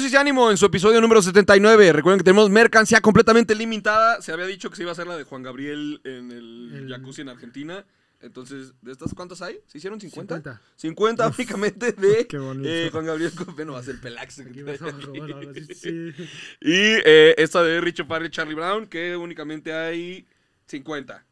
Si y Ánimo en su episodio número 79. Recuerden que tenemos mercancía completamente limitada. Se había dicho que se iba a hacer la de Juan Gabriel en el, jacuzzi en Argentina. Entonces, ¿de estas cuántas hay? ¿Se hicieron 50? 50, únicamente de eh, Juan Gabriel Copeno va a ser Pelax. Y eh, esta de Richard Parry Charlie Brown, que únicamente hay 50.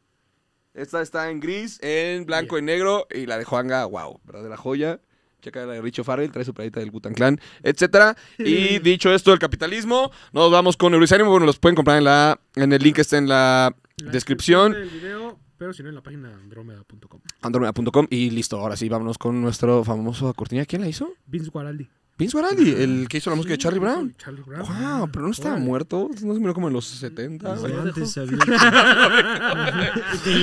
Esta está en gris, en blanco y negro. Y la de Juanga, wow, ¿verdad? De la joya. Checa la de Richo Farrell, trae su playita del Butan Clan, etcétera. Y dicho esto, el capitalismo, nos vamos con Eurisánimo Bueno, los pueden comprar en la en el link que está en la, descripción. del video, pero si no, en la página andromeda.com. Andromeda.com y listo. Ahora sí, vámonos con nuestro famoso cortina. ¿Quién la hizo? Vince Guaraldi. Vince Guaraldi, el que hizo la música de Charlie Brown. Wow, pero no estaba muerto. No se murió como en los 70. No, antes se había...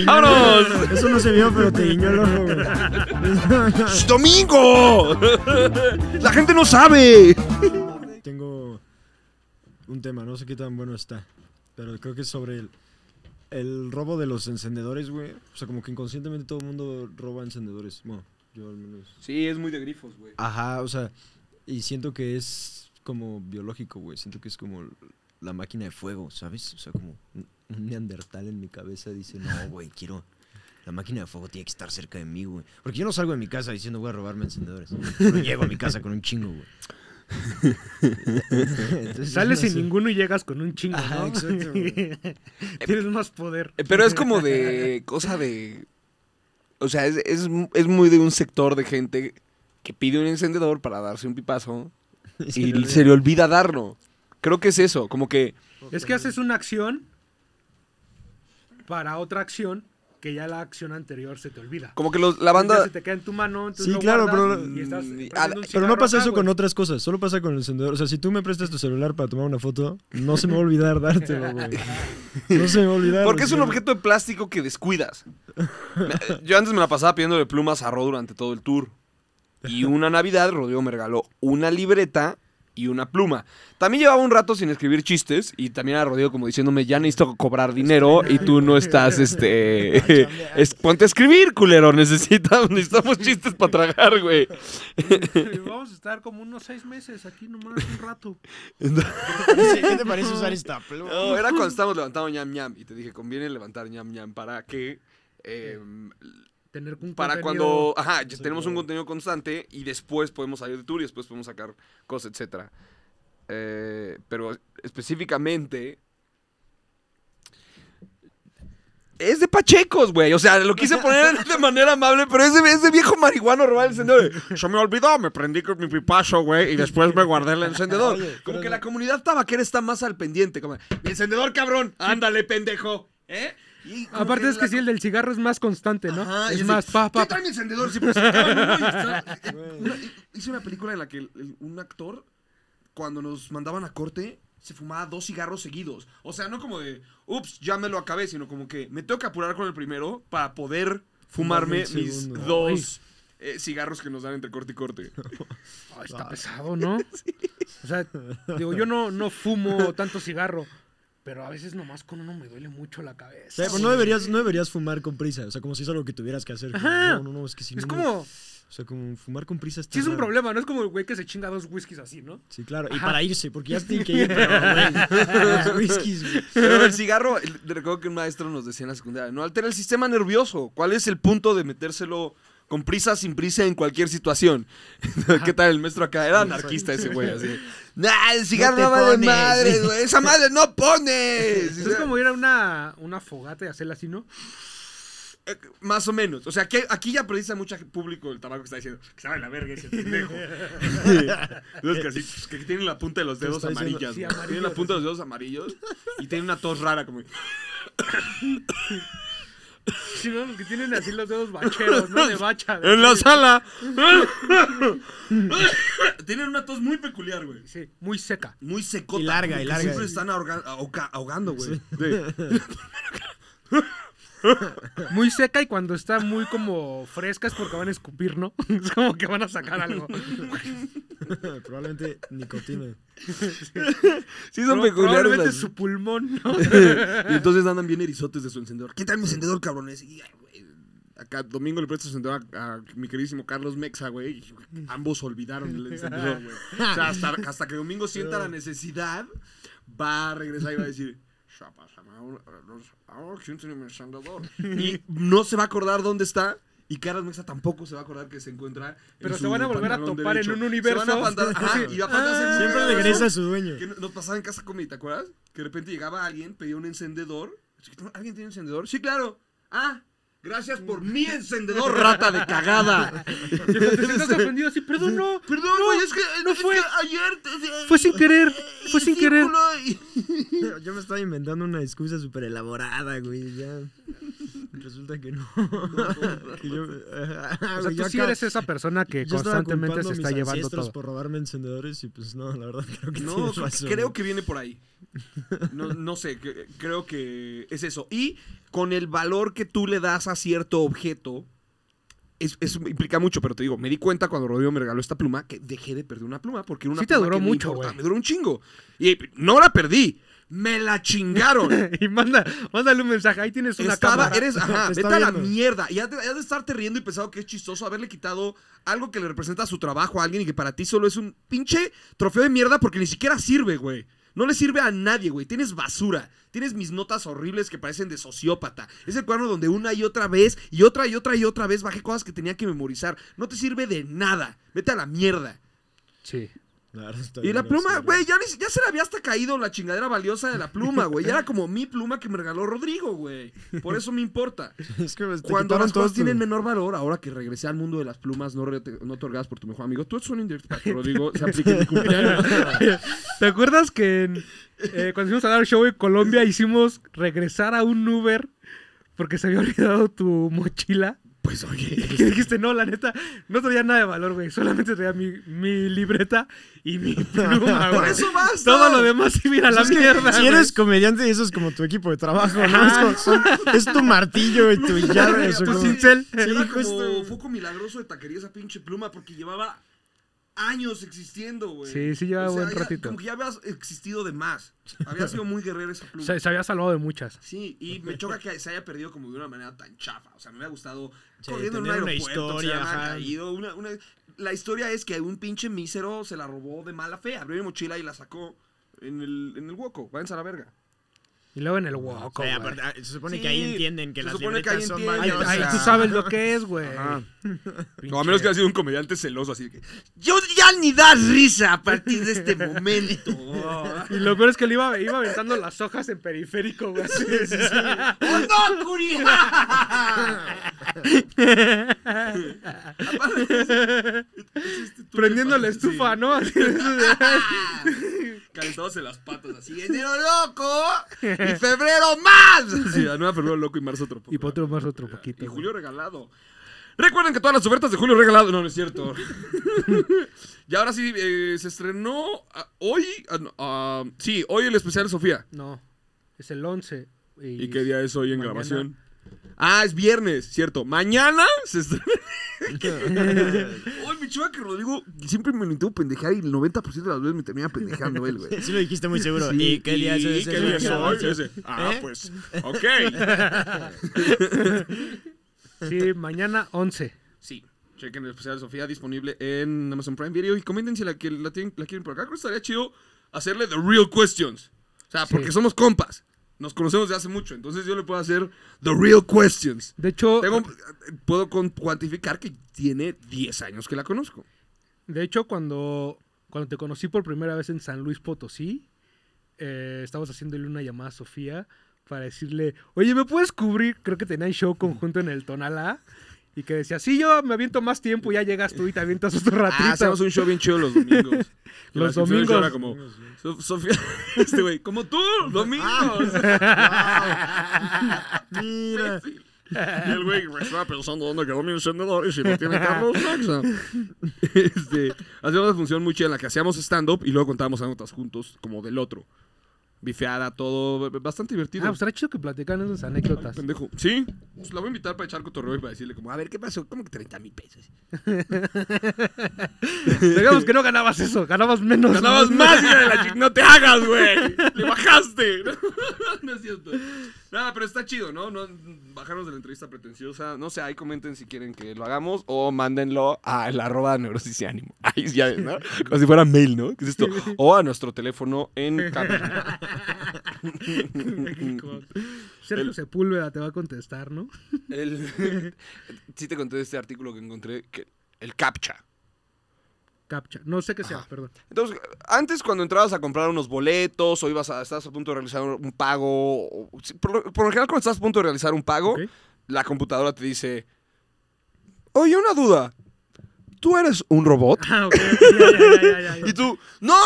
¡Vámonos! Eso no se vio, pero te guiñó el ¡Domingo! ¡La gente no sabe! Tengo un tema, no sé qué tan bueno está. Pero creo que es sobre el, el robo de los encendedores, güey. O sea, como que inconscientemente todo el mundo roba encendedores. Bueno, yo al menos. Sí, es muy de grifos, güey. Ajá, o sea. Y siento que es como biológico, güey. Siento que es como la máquina de fuego, ¿sabes? O sea, como un neandertal en mi cabeza dice, no, güey, quiero... La máquina de fuego tiene que estar cerca de mí, güey. Porque yo no salgo de mi casa diciendo voy a robarme encendedores. No llego a mi casa con un chingo, güey. Sales sin ninguno y llegas con un chingo. ¿no? exacto, Tienes más poder. Eh, pero es como de cosa de. O sea, es, es, muy de un sector de gente que pide un encendedor para darse un pipazo y, se, le olvida darlo. Creo que es eso, como que... Es que haces una acción para otra acción que ya la acción anterior se te olvida. Como que la banda... se te queda en tu mano, entonces Sí, claro, pero... Mm, pero no pasa eso con otras cosas, solo pasa con el encendedor. O sea, si tú me prestas tu celular para tomar una foto, no se me va a olvidar dártelo, güey. No se me va a olvidar. Porque es un objeto de plástico que descuidas. Yo antes me la pasaba de plumas a Ro durante todo el tour. Y una Navidad, Rodrigo me regaló una libreta y una pluma. También llevaba un rato sin escribir chistes y también a Rodrigo como diciéndome, ya necesito cobrar dinero y tú no estás, este, ponte a escribir, culero, necesitamos, necesitamos chistes para tragar, güey. Vamos a estar como unos seis meses aquí nomás, un rato. ¿Qué te parece, usar esta pluma? No, era cuando estábamos levantando ñam ñam y te dije, conviene levantar ñam ñam para que... Em, para cuando, ajá, tenemos un contenido constante y después podemos salir de tour y después podemos sacar cosas, etc. Eh, pero específicamente... Es de pachecos, güey. O sea, lo quise poner de manera amable, pero es de viejo marihuano robar el encendedor. Yo me olvidó, me prendí con mi pipazo, güey, y después me guardé el encendedor. como que la comunidad tabaquera está más al pendiente. Como, encendedor, cabrón. Ándale, pendejo. ¿Eh? Aparte es que sí, el del cigarro es más constante, ¿no? es, más, pa, trae mi encendedor? Pues, eh, hice una película en la que un actor, cuando nos mandaban a corte, se fumaba dos cigarros seguidos. O sea, no como de, ups, ya me lo acabé, sino como que me tengo que apurar con el primero para poder fumarme mis dos eh, cigarros que nos dan entre corte y corte. está ah. pesado, ¿no? O sea, digo, yo no, no fumo tanto cigarro. Pero a veces nomás con uno me duele mucho la cabeza. no deberías, no deberías fumar con prisa. O sea, como si es algo que tuvieras que hacer. es que si como. O sea, como fumar con prisa está Sí, es un problema, no es como el güey que se chinga dos whiskies así, ¿no? Sí, claro. Y para irse, porque ya tiene que ir, pero, güey. whiskies, güey. Pero el cigarro, recuerdo que un maestro nos decía en la secundaria, no altera el sistema nervioso. ¿Cuál es el punto de metérselo? con prisa, sin prisa, en cualquier situación. ¿Qué tal el maestro acá? Era anarquista ese güey, así. Nah, el cigarro no, madre, güey. Esa madre no pones. Es como ir a una, una fogata y hacerla así, ¿no? Eh, más o menos. O sea, aquí, ya precisa mucho público el tabaco que está diciendo que sabe la verga ese pendejo. que, así, pues, que tienen la punta de los dedos amarillas. amarillos. Tienen la punta de los dedos amarillos y tiene una tos rara como. Si no, los que tienen así los dedos bacheros, ¿no? De bacha. en la sala. tienen una tos muy peculiar, güey. Sí, muy seca. Muy secota. Y larga, y larga. Siempre están ahogando, güey. Sí. muy seca y cuando está muy como Fresca es porque van a escupir, ¿no? Es como que van a sacar algo. Probablemente nicotina. Sí, son peculiares. Probablemente su pulmón, ¿no? y entonces andan bien erizotes de su encendedor. ¿Qué tal mi encendedor, cabrones? acá domingo le presto encendedor a, mi queridísimo Carlos Mexa, güey. Ambos olvidaron el encendedor, güey. O sea, hasta, hasta que domingo sienta la necesidad, va a regresar y va a decir, chapas y no se va a acordar dónde está. Y Carlos Mexa tampoco se va a acordar que se encuentra. Pero se van a volver a topar en un universo. y va a pasar ah. Siempre regresa a su dueño. nos pasaba en casa conmigo ¿te acuerdas? Que de repente llegaba alguien, pedía un encendedor. ¿Alguien tiene un encendedor? Sí, claro. Ah, Gracias por mi encendedor, rata de cagada. te Estás ofendido así, perdón, no. Perdón, no, es que no fue. ayer. Fue sin eh, querer. Fue eh, sin querer. Yo me estaba inventando una excusa súper elaborada, güey. Ya. Resulta que no. o sea, tú sí eres esa persona que constantemente se está llevando todo. por robarme encendedores y pues no, la verdad creo que no. creo que viene por ahí. No, sé, creo que es eso. Y con el valor que tú le das a cierto objeto, Eso es, implica mucho, pero te digo, me di cuenta cuando Rodrigo me regaló esta pluma que dejé de perder una pluma porque era una sí te pluma duró mucho, me duró un chingo. Y no la perdí, me la chingaron. y manda, mándale un mensaje, ahí tienes una Estaba, Eres, vete a la mierda. Y has de, estarte riendo y pensado que es chistoso haberle quitado algo que le representa su trabajo a alguien y que para ti solo es un pinche trofeo de mierda porque ni siquiera sirve, güey. No le sirve a nadie, güey. Tienes basura. Tienes mis notas horribles que parecen de sociópata. Es el cuadro donde una y otra vez, y otra y otra y otra vez bajé cosas que tenía que memorizar. No te sirve de nada. Vete a la mierda. Sí y la pluma, güey, ya, se le había hasta caído la chingadera valiosa de la pluma, güey. Ya era como mi pluma que me regaló Rodrigo, güey. Por eso me importa. es que pues, Cuando las cosas tienen menor valor, ahora que regresé al mundo de las plumas no, no otorgadas por tu mejor amigo, tú eres un indirecto Rodrigo se en ¿Te acuerdas que eh, cuando hicimos a dar show en Colombia hicimos regresar a un Uber porque se había olvidado tu mochila? Pues oye, dijiste, no, la neta, no traía nada de valor, güey. Solamente traía mi, mi libreta y mi pluma, güey. Eso basta. Todo lo demás y mira las pues la mierda. si eres comediante, eso es como tu equipo de trabajo, ¿no? Es, tu martillo y tu llave. tu pues cincel. Sí, Era como foco milagroso de taquería esa pinche pluma porque llevaba años existiendo, güey. Sí, sí, lleva ratito. Como que ya habías existido de más. Había sido muy guerrero ese pluma. Se, había salvado de muchas. Sí, y me choca que se haya perdido como de una manera tan chafa. O sea, me ha gustado sí, en un aeropuerto, una historia, caído. Una, una... La historia es que un pinche mísero se la robó de mala fe, abrió mi mochila y la sacó en el, en el hueco. va a la verga. Y luego en el Woko. O sea, ah, se supone que ahí entienden que las libretas son malas. Ahí, tú sabes lo que es, güey. No, a menos que haya sido un comediante celoso, así que. Yo ya ni da risa a partir de este momento. Y lo peor es que le iba, iba aventando las hojas en periférico, güey. Sí, sí, ¡Oh, ¡No, curia! Este Prendiendo la estufa, ¿no? en las patas así. ¡Enero loco! ¡Y febrero más! Sí, a nueva febrero loco y marzo otro Y otro marzo otro poquito. Y julio regalado. Recuerden que todas las ofertas de julio regalado. No, no es cierto. y ahora sí, eh, se estrenó ah, hoy. Ah, ah, sí, hoy el especial Sofía. No, es el 11. ¿Y, qué día es hoy en grabación? Ah, es viernes, cierto. Mañana se estrena. Uy, mi que Rodrigo siempre me lo intento pendejar y el 90% de las veces me termina pendejando él, güey. Sí lo dijiste muy seguro. ¿Y qué día es ¿Qué día ¿Eh? Ah, ¿Eh? pues, ok. sí, mañana 11. Sí. Chequen el especial de Sofía disponible en Amazon Prime Video y comenten si la, que la, quieren por acá. Creo que estaría chido hacerle The Real Questions. O sea, porque somos compas. Nos conocemos de hace mucho, entonces yo le puedo hacer the real questions. De hecho, puedo cuantificar que tiene 10 años que la conozco. de hecho cuando, cuando te conocí por primera vez en San Luis Potosí, eh, estabas haciéndole una llamada a Sofía para decirle, oye, ¿me puedes cubrir? Creo que tenían show conjunto en el Tonalá. Y que decía, sí, yo me aviento más tiempo, y ya llegas tú y te avientas otro ah, ratito. Ah, hacemos un show bien chido los domingos. los domingos. Era como, Sofía, este güey, como tú, domingos. Ah. Mira. Y el güey estaba pensando dónde quedó mi encendedor y si no tiene Carlos Saxa. Este, hacíamos una función muy chida en la que hacíamos stand-up y luego contábamos anotas juntos, como del otro bifeada, todo. Bastante divertido. Ah, pues estará chido que platican esas anécdotas. pendejo. Sí, pues la voy a invitar para echar cotorreo y para decirle, como, a ver, ¿qué pasó? ¿Cómo que 30 mil pesos? Digamos que no ganabas eso, ganabas menos. Ganabas más, y la no te hagas, güey. Le bajaste. no es cierto. Nada, pero está chido, ¿no? ¿no? Bajarnos de la entrevista pretenciosa. No sé, ahí comenten si quieren que lo hagamos o mándenlo a el arroba neurosis y ánimo. Ahí ya, ¿no? Como si fuera mail, ¿no? O a nuestro teléfono en cámara. Sergio Sepúlveda te va a contestar, ¿no? sí te conté de este artículo que encontré, que el CAPTCHA no sé qué sea, perdón. Entonces, antes cuando entrabas a comprar unos boletos o ibas a, estabas a punto de realizar un pago, por, lo general cuando estás a punto de realizar un pago, la computadora te dice, oye, una duda, ¿tú eres un robot? Ah, y tú, no,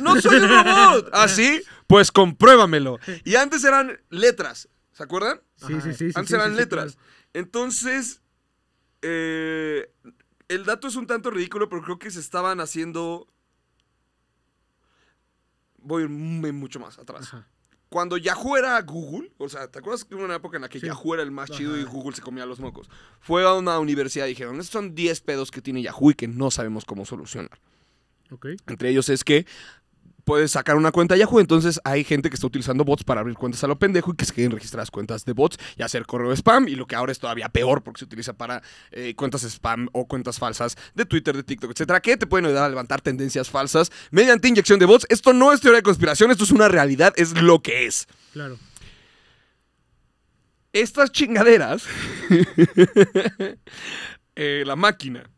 no soy un robot. Así, pues compruébamelo. Y antes eran letras, ¿se acuerdan? Sí, sí, sí. Antes eran letras. Entonces, eh, el dato es un tanto ridículo, pero creo que se estaban haciendo. Voy mucho más atrás. Cuando Yahoo era Google, o sea, ¿te acuerdas que hubo una época en la que Yahoo era el más chido y Google se comía los mocos? Fue a una universidad y dijeron: Estos son 10 pedos que tiene Yahoo y que no sabemos cómo solucionar. Entre ellos es que puedes sacar una cuenta Yahoo. Entonces hay gente que está utilizando bots para abrir cuentas a lo pendejo y que se quieren registrar las cuentas de bots y hacer correo spam. Y lo que ahora es todavía peor porque se utiliza para eh, cuentas spam o cuentas falsas de Twitter, de TikTok, etcétera, que te pueden ayudar a levantar tendencias falsas mediante inyección de bots. Esto no es teoría de conspiración, esto es una realidad, es lo que es. Claro. Estas chingaderas, eh, la máquina,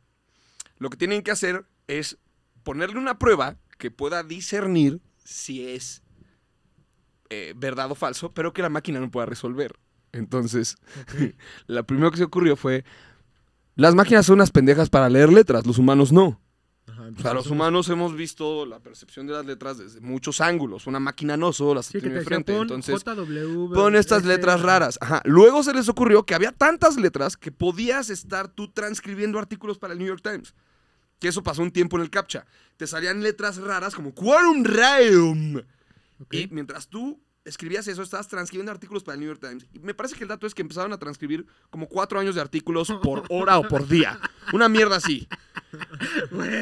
lo que tienen que hacer es ponerle una prueba que pueda discernir si es eh, verdad o falso, pero que la máquina no pueda resolver. Entonces, lo la que se ocurrió fue, las máquinas son unas pendejas para leer letras, los humanos no. o sea, los humanos hemos visto la percepción de las letras desde muchos ángulos. Una máquina no solo las tiene frente. Entonces, JW, estas letras raras. Luego se les ocurrió que había tantas letras que podías estar tú transcribiendo artículos para el New York Times. Que eso pasó un tiempo en el CAPTCHA. Te salían letras raras como Quorum Reum. Y mientras tú escribías eso, estabas transcribiendo artículos para el New York Times. Y me parece que el dato es que empezaron a transcribir como cuatro años de artículos por hora o por día. Una mierda así.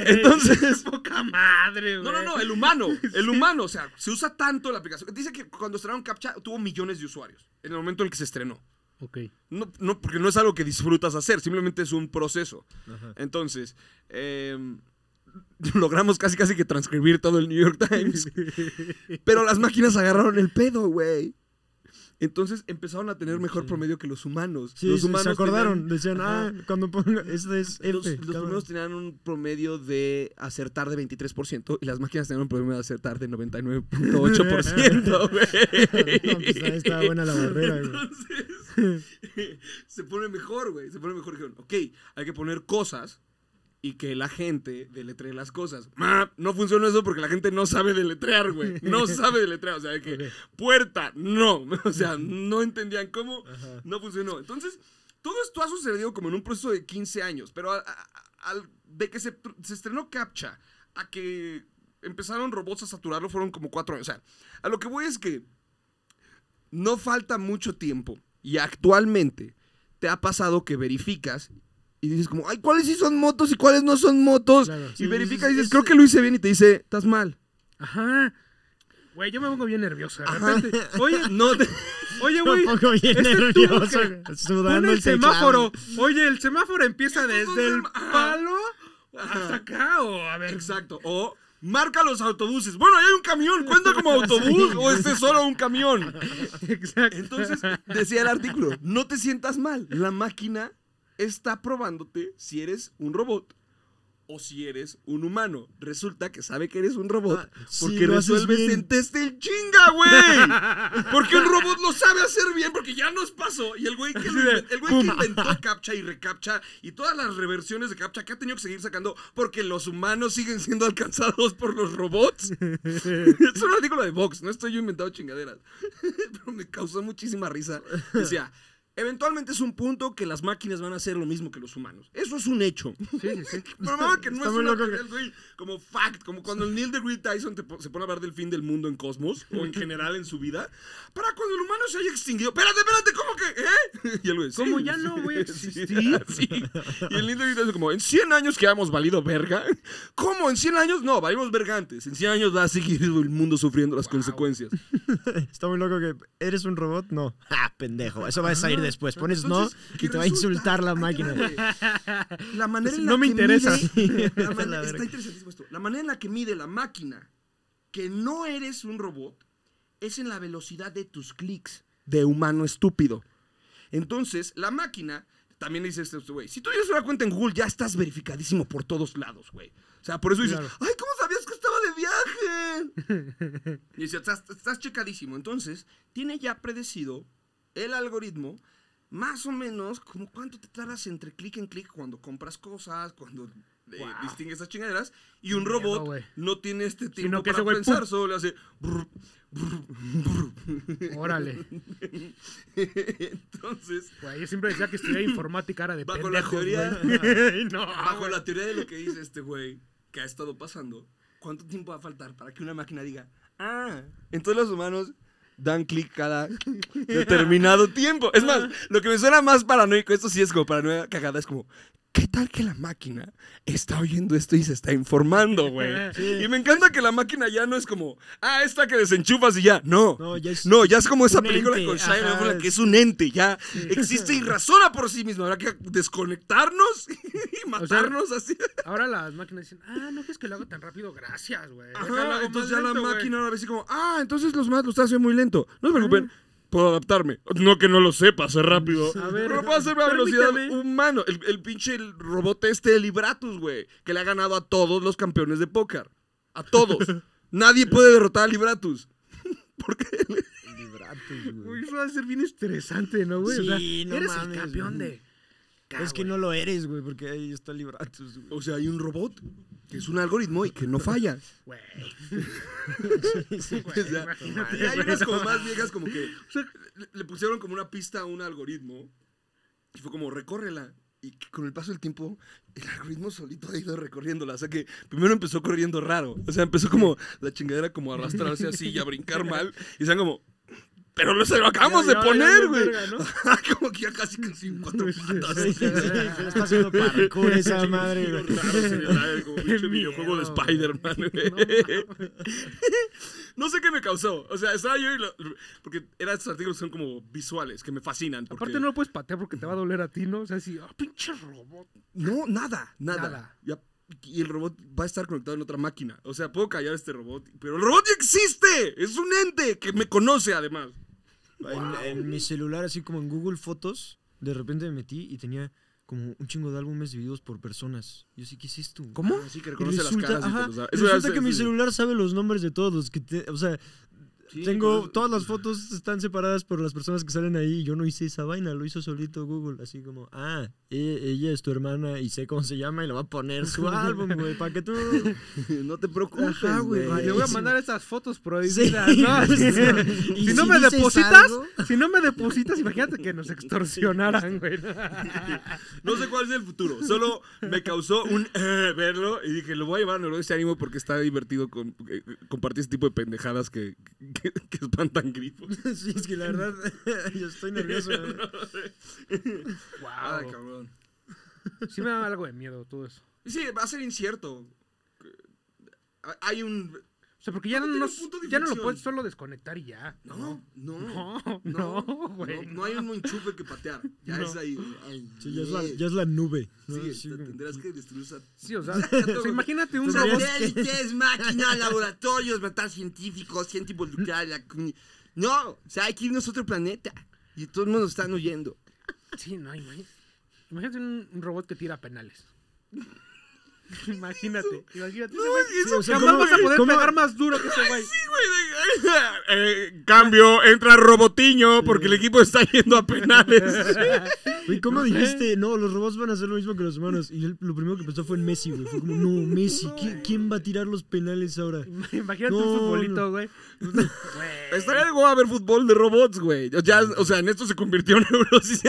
Entonces. Poca madre, No, no, no, el humano. El humano, o sea, se usa tanto la aplicación. Dice que cuando estrenaron CAPTCHA tuvo millones de usuarios en el momento en el que se estrenó. No, no, porque no es algo que disfrutas hacer, simplemente es un proceso. Entonces, em, logramos casi casi que transcribir todo el New York Times. pero las máquinas agarraron el pedo, güey. Entonces empezaron a tener mejor promedio que los humanos. Sí, los humanos se acordaron, decían, ah, cuando pongo, esto es Los, humanos tenían un promedio de acertar de 23% y las máquinas tenían un promedio de acertar de 99.8%, güey. no, pues, ahí estaba buena la barrera, Entonces, se pone mejor, güey, se pone mejor. Dijeron, ok, hay que poner cosas y que la gente deletree las cosas. No funcionó eso porque la gente no sabe deletrear, güey. No sabe deletrear. O sea, que puerta, no. O sea, no entendían cómo, no funcionó. Entonces, todo esto ha sucedido como en un proceso de 15 años, pero de que se, estrenó CAPTCHA a que empezaron robots a saturarlo fueron como cuatro años. O sea, a lo que voy es que no falta mucho tiempo y actualmente te ha pasado que verificas y dices como, ay, ¿cuáles sí son motos y cuáles no son motos? y verifica y dices, creo que lo hice bien y te dice, estás mal. Ajá. Güey, yo me pongo bien nervioso. De repente, oye, no te... Oye, güey. Me pongo bien este nervioso. el, semáforo. Oye, el semáforo empieza desde el palo hasta acá o a ver. Exacto. O marca los autobuses. Bueno, ahí hay un camión, cuenta como autobús o este solo un camión. Exacto. Entonces, decía el artículo, no te sientas mal, la máquina está probándote si eres un robot o si eres un humano. Resulta que sabe que eres un robot ah, porque resuelve el test el chinga, güey. Porque un robot lo sabe hacer bien porque ya nos pasó. Y el güey que, el güey que inventó CAPTCHA y ReCAPTCHA y todas las reversiones de CAPTCHA que ha tenido que seguir sacando porque los humanos siguen siendo alcanzados por los robots. es un artículo de Vox, no estoy yo inventando chingaderas. Pero me causó muchísima risa. Decía... Eventualmente es un punto que las máquinas van a hacer lo mismo que los humanos. Eso es un hecho. Sí, sí, que como fact, como cuando el Neil deGrasse Tyson se pone a hablar del fin del mundo en Cosmos, o en general en su vida, para cuando el humano se haya extinguido. Espérate, espérate, ¿cómo que? ¿Eh? Y él, güey, Como ya no voy a existir. Y el Neil deGrasse Tyson como, en 100 años que hemos valido verga. ¿Cómo? ¿En 100 años? No, valimos verga antes. En 100 años va a seguir el mundo sufriendo las consecuencias. Está muy loco que, ¿eres un robot? No. Ah, pendejo! Eso va a salir después. Pones no y te va a insultar la máquina. La manera pues en la no me que interesa. la está interesantísimo esto. La manera en la que mide la máquina que no eres un robot es en la velocidad de tus clics de humano estúpido. Entonces, la máquina también dice este, este güey, si tú tienes una cuenta en Google ya estás verificadísimo por todos lados, güey. O sea, por eso dices, ay, ¿cómo sabías que estaba de viaje? y dice, estás checadísimo. Entonces, tiene ya predecido el algoritmo más o menos como cuánto te tardas entre clic en clic cuando compras cosas, cuando eh, distingues las chingaderas. Y un robot no tiene este tiempo que para pensar, solo le hace. Órale. Entonces. yo siempre decía que estudié informática, era de bajo la teoría, Bajo la teoría de lo que dice este güey, que ha estado pasando, ¿cuánto tiempo va a faltar para que una máquina diga, ah, entonces los humanos dan clic cada determinado tiempo. Es más, lo que me suena más paranoico, esto sí es como paranoia cagada, es como, ¿Qué tal que la máquina está oyendo esto y se está informando, güey? Y me encanta que la máquina ya no es como, ah, esta que desenchufas y ya. No. No, ya es, no, ya es como esa película con Shire, que es un ente, ya existe y razona por sí misma. Habrá que desconectarnos y matarnos así. Ahora las máquinas dicen, ah, no crees que lo hago tan rápido, gracias, güey. entonces ya la máquina ahora ve así como, ah, entonces los más lo estás haciendo muy lento. No se preocupen puedo adaptarme. No que no lo sepa, sé rápido. A ver, a velocidad humano El, el, pinche robot este de Libratus, güey, que le ha ganado a todos los campeones de póker. A todos. Nadie puede derrotar a Libratus. Porque Libratus, güey. Eso va a ser bien estresante, ¿no, güey? Sí, eres el campeón de... es que no lo eres, güey, porque ahí está Libratus, güey. O sea, hay un robot que es un algoritmo y que no falla. Güey. sí, y hay unas como más viejas como que le pusieron como una pista a un algoritmo y fue como recórrela. Y con el paso del tiempo, el algoritmo solito ha ido recorriéndola. O sea que primero empezó corriendo raro. O sea, empezó como la chingadera como a arrastrarse así y a brincar mal. Y sean como, pero lo se lo acabamos de poner, güey. Como que ya casi con cinco cuatro patas. Sí, sí, sí, está haciendo parkour esa madre, güey. videojuego de Spider-Man, No, sé qué me causó. O sea, estaba yo y lo, Porque eran estos artículos que son como visuales, que me fascinan. Aparte no lo puedes patear porque te va a doler a ti, ¿no? O sea, si, ah, pinche robot. No, nada, nada. y el robot va a estar conectado en otra máquina. O sea, puedo callar a este robot, pero el robot ya existe. Es un ente que me conoce además en, mi celular, así como en Google Fotos, de repente me metí y tenía como un chingo de álbumes divididos por personas. Yo sí, ¿qué es esto? ¿Cómo? que reconoce resulta, las que mi celular sabe los nombres de todos. Que te, o sea, tengo pues, todas las pues, fotos están separadas por las personas que salen ahí. Yo no hice esa vaina, lo hizo solito Google. Así como, ah, e, ella es tu hermana y sé cómo se llama y le va a poner su álbum, güey, para que tú no te preocupes. güey. Le voy a mandar esas fotos prohibidas. si, no me depositas, si no me depositas, imagínate que nos extorsionaran, güey. no sé cuál es el futuro. Solo me causó un eh, verlo y dije, lo voy a llevar, no ese ánimo porque está divertido con, eh, compartir ese tipo de pendejadas que que, están espantan grifos. sí, es que la verdad, yo estoy nervioso. ¡Guau! cabrón. Sí me da algo de miedo todo eso. Sí, va a ser incierto. Hay un o sea, porque ya no, ya no lo puedes solo desconectar y ya. No, no. No, no, güey. No, hay un enchufe que patear. Ya es ahí. ya, es la, nube. Sí, tendrás que destruir Sí, o sea, imagínate un robot. Satélites, máquinas, laboratorios, matar científicos, gente involucrada. No, o sea, hay que irnos a otro planeta. Y todo el mundo están huyendo. Sí, no, imagínate. Imagínate un robot que tira penales. imagínate, imagínate. No, jamás vas a poder pegar más duro que ese güey. Sí, güey. Eh, cambio, entra Robotiño porque el equipo está yendo a penales. Güey, ¿cómo dijiste? No, los robots van a hacer lo mismo que los humanos. Y lo primero que pensó fue en Messi, güey. Fue como, no, Messi, ¿quién, va a tirar los penales ahora? Imagínate un futbolito, güey. No. Estaría algo a ver fútbol de robots, güey. o sea, en esto se convirtió en neurosis,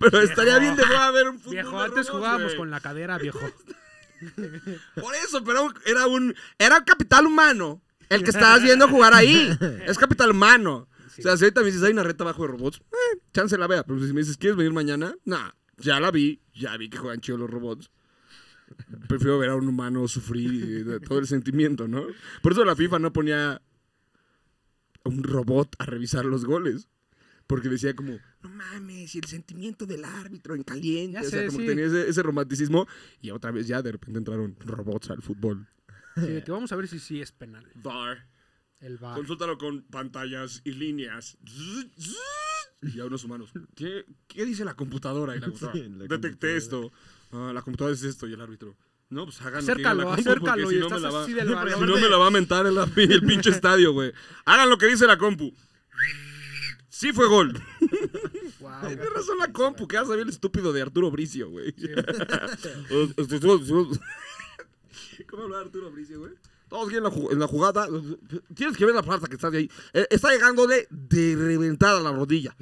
pero estaría bien de a ver un fútbol. Viejo, antes jugábamos con la cadera, viejo. Por eso, pero era un. Era capital humano. El que estabas viendo jugar ahí. Es capital humano. O sea, si ahorita me dices, hay una reta bajo de robots, eh, chance la vea. Pero si me dices, ¿quieres venir mañana? Nah, ya la vi. Ya vi que juegan chido los robots. Prefiero ver a un humano sufrir todo el sentimiento, ¿no? Por eso la FIFA no ponía un robot a revisar los goles. Porque decía como, no mames, y el sentimiento del árbitro en caliente. o sea, como que tenía ese, romanticismo. Y otra vez ya de repente entraron robots al fútbol. que vamos a ver si sí es penal. VAR. El VAR, Consúltalo con pantallas y líneas. Y a unos humanos. ¿Qué, dice la computadora? Detecté esto. Ah, la computadora dice esto y el árbitro. No, pues háganlo. Acércalo, acércalo. Si y no me la va, Si no me la va a mentar el pinche estadio, güey. Hagan lo que dice la compu. Sí fue gol. Wow. Tiene razón la compu, que a ver el estúpido de Arturo Bricio, güey. ¿Cómo hablaba Arturo Bricio, güey? Todos bien en la jugada. Tienes que ver la falta que está de ahí. Eh, está llegándole de reventada la rodilla.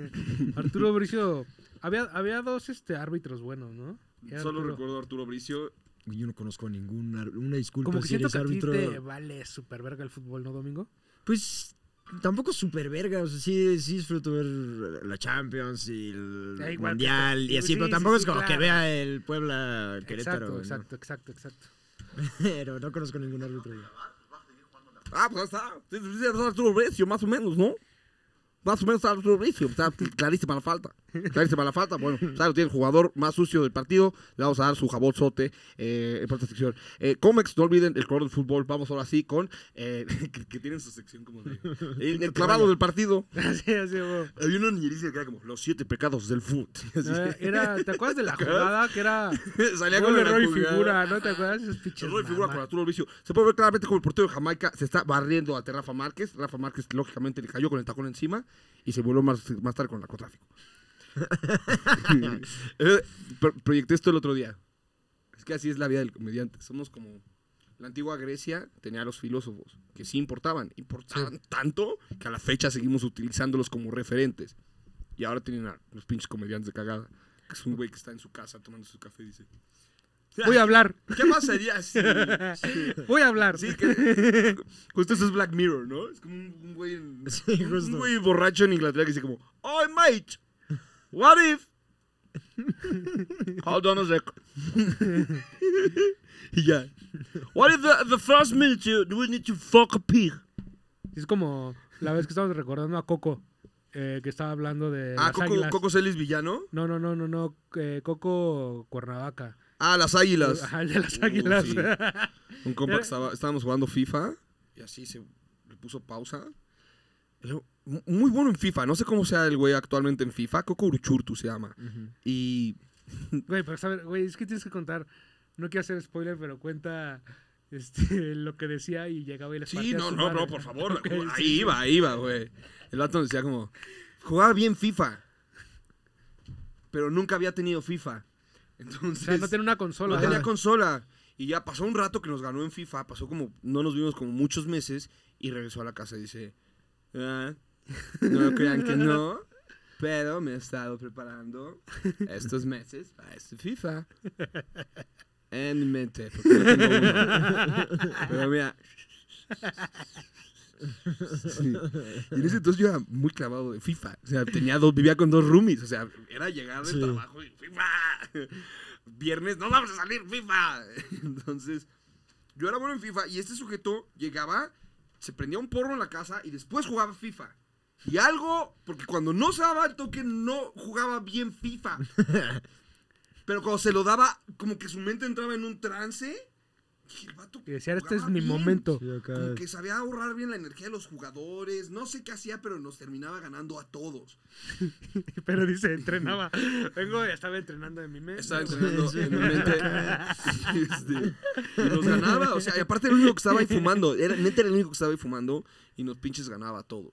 Arturo Bricio. Había, había dos este, árbitros buenos, ¿no? Solo recuerdo a Arturo Bricio yo no conozco ninguna. Una disculpa Como que si siento que A ti te vale súper verga el fútbol, ¿no, Domingo? Pues tampoco súper verga. O sea, sí, sí disfruto ver la Champions y el eh, Mundial y así, pero tampoco es como que vea el Puebla Querétaro. Exacto, exacto, exacto, pero no conozco ningún árbitro. Ah, pues está. Sí, Arturo Recio, más o menos, ¿no? Más o menos Arturo Recio. Está clarísima la falta mala falta bueno, tiene el jugador más sucio del partido. Le vamos a dar su jabón eh, en esta sección. Eh, Comex, no olviden el color del fútbol. Vamos ahora sí con. Eh, que, tienen su sección como de. El, clavado del partido. Así, así, Había una niñericia que era como los siete pecados del fútbol. Eh, era, ¿Te acuerdas de la jugada? Que era. Salía con el Roy Figura, ¿no te acuerdas? Figura con Arturo Vicio. Se puede ver claramente como el portero de Jamaica se está barriendo A Rafa Márquez. Rafa Márquez, lógicamente, le cayó con el tacón encima y se voló más, más tarde con el narcotráfico. proyecté esto el otro día. Es que así es la vida del comediante. Somos como... La antigua Grecia tenía a los filósofos, que sí importaban. Importaban tanto que a la fecha seguimos utilizándolos como referentes. Y ahora tienen a los pinches comediantes de cagada. Que es un güey que está en su casa tomando su café y dice... Voy a hablar. ¿Qué más sería Sí. Voy a hablar. Justo eso es Black Mirror, ¿no? Es como un güey... Un borracho en Inglaterra que dice como... Oh mate! What if? Hold on a sec. yeah. What if the, the first minute you, we need to fuck a pig? Es como la vez que estamos recordando a Coco. Eh, que estaba hablando de. Ah, las Coco, es Coco Celis Villano. No, no, no, no, no. Eh, Coco Cuernavaca. Ah, las águilas. Ajá, el de las uh, águilas. Sí. Un compa que estaba, estábamos jugando FIFA y así se le puso pausa muy bueno en FIFA. No sé cómo sea el güey actualmente en FIFA. Coco Uruchurtu se llama. Y. Güey, pero saber, güey, es que tienes que contar. No quiero hacer spoiler, pero cuenta este, lo que decía y llegaba y le Sí, no, no, bro, por favor. ahí iba, ahí iba, güey. El vato decía como. Jugaba bien FIFA. Pero nunca había tenido FIFA. Entonces. no tenía una consola. No tenía consola. Y ya pasó un rato que nos ganó en FIFA, pasó como, no nos vimos como muchos meses, y regresó a la casa y dice, No crean que no, pero me he estado preparando estos meses para este FIFA. En mente, Pero mira. Y en ese entonces yo era muy clavado de FIFA. O sea, tenía vivía con dos roomies. O sea, era llegar del trabajo y FIFA. Viernes, no vamos a salir, FIFA. Entonces, yo era bueno en FIFA y este sujeto llegaba se prendía un porro en la casa y después jugaba FIFA. Y algo, porque cuando no se daba el toque no jugaba bien FIFA. Pero cuando se lo daba, como que su mente entraba en un trance y decía, este es mi momento. que sabía ahorrar bien la energía de los jugadores. No sé qué hacía, pero nos terminaba ganando a todos. pero dice, entrenaba. Vengo, ya estaba entrenando en mi mente. Estaba entrenando en mi mente. Este, y nos ganaba. O sea, y aparte el único que estaba ahí fumando. Era, neta era el único que estaba ahí fumando. Y nos pinches ganaba a todos.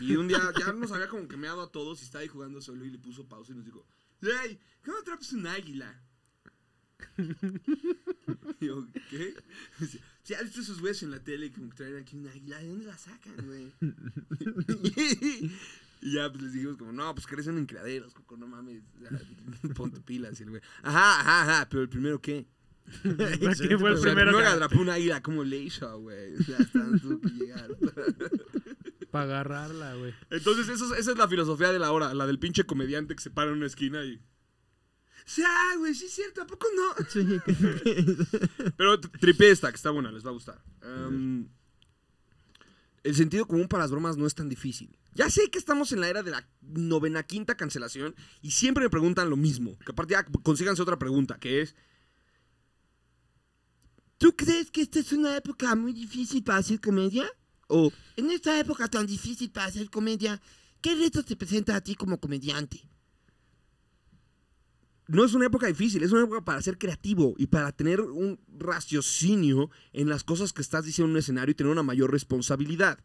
Y un día ya nos había como que a todos y estaba ahí jugando solo y le puso pausa y nos dijo, ¡Ey! ¿Cómo atrapas un águila? yo, ¿qué? Si has visto esos güeyes en la tele que traen aquí una águila, ¿de dónde la sacan, güey? y ya, pues les dijimos como, no, pues crecen en criaderos, coco, no mames, ponte pilas. Y el güey, ajá, ajá, ajá, pero el primero, ¿qué? ¿Qué fue el primero? que atrapó una águila como Leisha, güey. O sea, están que llegar. Para agarrarla, güey. Entonces, esa es la filosofía de la hora, la del pinche comediante que se para en una esquina y... Sí, güey, sí es cierto, ¿a poco no? Pero tripé esta, que está buena, les va a gustar. Em, el sentido común para las bromas no es tan difícil. Ya sé que estamos en la era de la novena quinta cancelación y siempre me preguntan lo mismo. Que aparte ya consíganse otra pregunta, que es... ¿Tú crees que esta es una época muy difícil para hacer comedia? ¿O en esta época tan difícil para hacer comedia, qué reto te presenta a ti como comediante? no es una época difícil, es una época para ser creativo y para tener un raciocinio en las cosas que estás diciendo en un escenario y tener una mayor responsabilidad.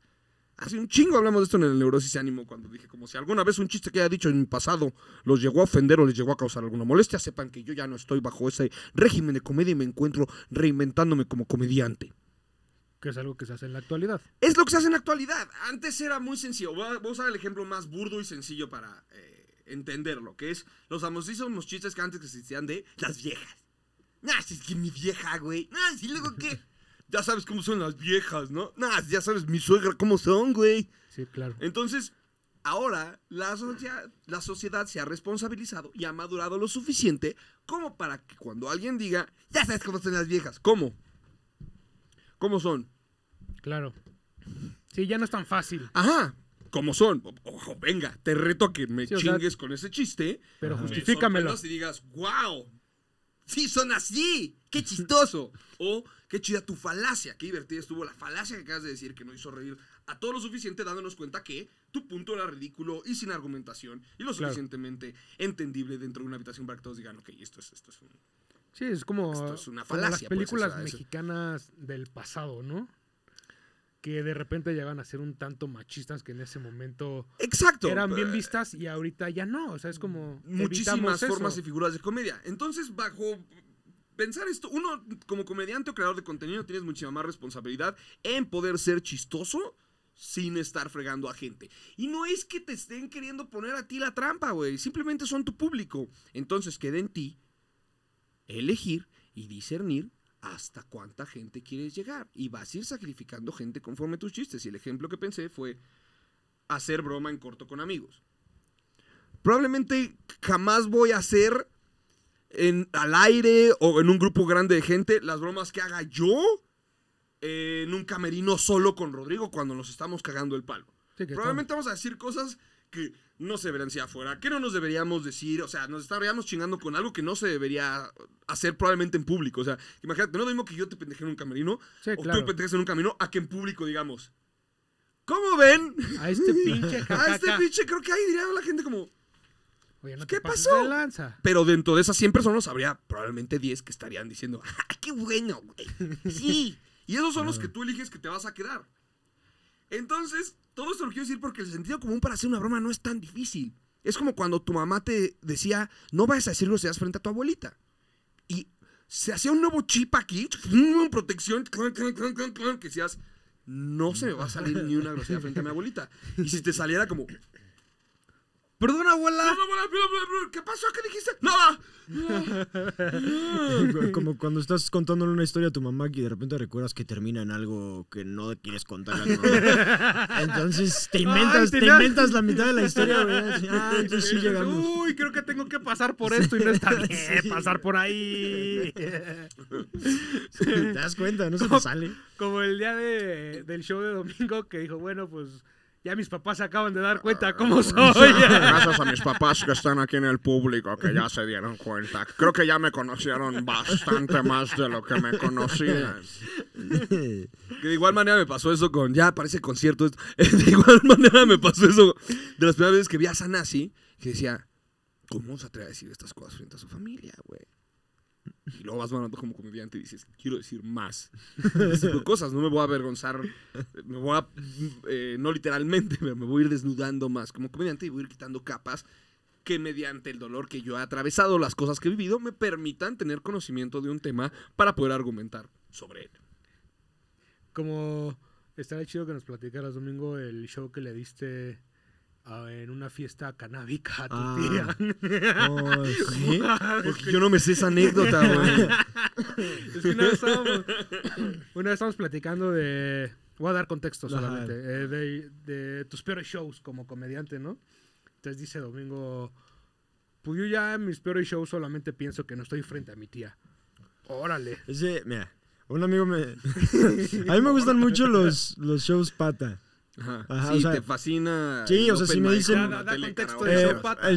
Hace un chingo hablamos de esto en el Neurosis Ánimo, cuando dije, como si alguna vez un chiste que haya dicho en mi pasado los llegó a ofender o les llegó a causar alguna molestia, sepan que yo ya no estoy bajo ese régimen de comedia y me encuentro reinventándome como comediante. Que es algo que se hace en la actualidad. Es lo que se hace en la actualidad. Antes era muy sencillo. Voy a, usar el ejemplo más burdo y sencillo para eh, entender lo que es los famosísimos chistes que antes existían de las viejas. Nah, si es que mi vieja, güey. Nah, si luego qué. ya sabes cómo son las viejas, ¿no? Nah, ya sabes mi suegra cómo son, güey. Sí, claro. Entonces, ahora la, la sociedad se ha responsabilizado y ha madurado lo suficiente como para que cuando alguien diga, ya sabes cómo son las viejas. ¿Cómo? ¿Cómo son? Claro. Sí, ya no es tan fácil. Ajá como son. Ojo, venga, te reto que me chingues con ese chiste. Pero justifícamelo. Y digas, wow, sí son así, qué chistoso. o qué chida tu falacia, qué divertida estuvo la falacia que acabas de decir que no hizo reír a todo lo suficiente dándonos cuenta que tu punto era ridículo y sin argumentación y lo suficientemente entendible dentro de una habitación para que todos digan, ok, esto es, esto es un... Sí, es como, es una falacia, las pues, películas mexicanas del pasado, ¿no? que de repente llegan a ser un tanto machistas que en ese momento Exacto. eran bien eh, vistas y ahorita ya no. O sea, es como. Muchísimas formas y figuras de comedia. Entonces, bajo. Pensar esto, uno como comediante o creador de contenido tienes muchísima más responsabilidad en poder ser chistoso sin estar fregando a gente. Y no es que te estén queriendo poner a ti la trampa, güey, simplemente son tu público. Entonces queda en ti elegir y discernir hasta cuánta gente quieres llegar. Y vas a ir sacrificando gente conforme tus chistes. Y el ejemplo que pensé fue hacer broma en corto con amigos. Probablemente jamás voy a hacer en, al aire o en un grupo grande de gente las bromas que haga yo en un camerino solo con Rodrigo cuando nos estamos cagando el palo. Probablemente vamos a decir cosas que no se verán si afuera, que no nos deberíamos decir, o sea, nos estaríamos chingando con algo que no se debería hacer probablemente en público. O sea, imagínate, no es lo mismo que yo te pendeje en un camerino, o tú me pendejes en un camino, a que en público digamos. ¿Cómo ven? A este pinche A este pinche, creo que ahí diría la gente como. ¿Qué pasó? Pero dentro de esas 100 personas habría probablemente 10 que estarían diciendo, ¡Ay, ah, qué bueno, güey! Sí. Y esos son los que tú eliges que te vas a quedar. Entonces, todo esto lo quiero decir porque el sentido común para hacer una broma no es tan difícil. Es como cuando tu mamá te decía, no vayas a decir groserías frente a tu abuelita. Y se hacía un nuevo chip aquí, protección, que decías, no se me va a salir ni una grosería frente a mi abuelita. Y si te saliera como, Perdona, abuela. ¿Qué pasó? ¿Qué dijiste? Nada. Como cuando estás contándole una historia a tu mamá y de repente recuerdas que termina en algo que no quieres contar. Entonces te inventas, te inventas la mitad de la historia. Uy, creo que tengo que pasar por esto y no está bien pasar por ahí. te das cuenta, no se te sale. Como el día de, del show de domingo que dijo, bueno, pues ya mis papás se acaban de dar ah, cuenta ah, cómo ah. soy. Gracias a mis papás que están aquí en el público, que ya se dieron cuenta. Creo que ya me conocieron bastante más de lo que me conocían. de igual manera me pasó eso con. Ya parece concierto. De igual manera me pasó eso. De las primeras veces que vi a Sanasi, que decía: ¿Cómo se atreve a decir estas cosas frente a su familia, güey? Y luego vas volando como comediante y dices, quiero decir más. cosas, no me voy a avergonzar, me voy a, eh, no literalmente, pero me voy a ir desnudando más como comediante y voy a ir quitando capas que mediante el dolor que yo he atravesado, las cosas que he vivido, me permitan tener conocimiento de un tema para poder argumentar sobre él. Como estaría chido que nos platicaras, Domingo, el show que le diste en una fiesta canábica ah. tu tía. Oh, ah, yo no me sé esa anécdota, güey. es que una vez estábamos, platicando de. Voy a dar contexto solamente. Eh, de, tus peores shows como comediante, ¿no? Entonces dice Domingo. Pues yo ya en mis peores shows solamente pienso que no estoy frente a mi tía. Órale. mira, un amigo me. a mí me gustan mucho los, los shows pata. Ajá. sí, te fascina. Sí, o sea, si me dicen. Eh, el,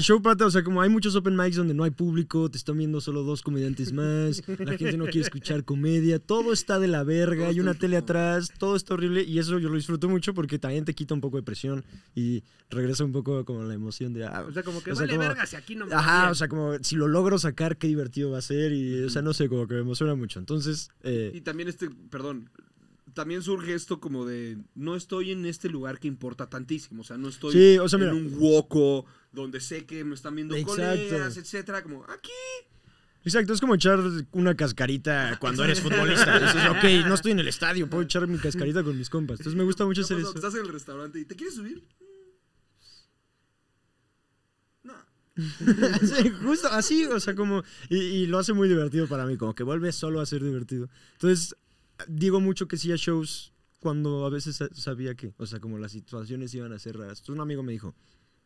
show pata. O sea, como hay muchos open mics donde no hay público, te están viendo solo dos comediantes más, la gente no quiere escuchar comedia, todo está de la verga, hay una tele atrás, todo está horrible. Y eso yo lo disfruto mucho porque también te quita un poco de presión y regresa un poco como la emoción de. Ah, o sea, como que vale verga si aquí no me Ajá, o sea, como si lo logro sacar, qué divertido va a ser. Y, o sea, no sé, como que me emociona mucho. Entonces. Eh, y también este, perdón, también surge esto como de no estoy en este lugar que importa tantísimo, o sea, no estoy en un hueco donde sé que me están viendo Exacto. colegas, etcétera, como aquí. Exacto, es como echar una cascarita cuando eres futbolista. ok, no estoy en el estadio, puedo echar mi cascarita con mis compas. Entonces me gusta mucho hacer eso. Estás en el restaurante y te quieres subir. sí, justo así, o sea, como. Y, y, lo hace muy divertido para mí, como que vuelve solo a ser divertido. Entonces, digo mucho que sí a shows cuando a veces sabía que, o sea, como las situaciones iban a ser raras. Entonces un amigo me dijo,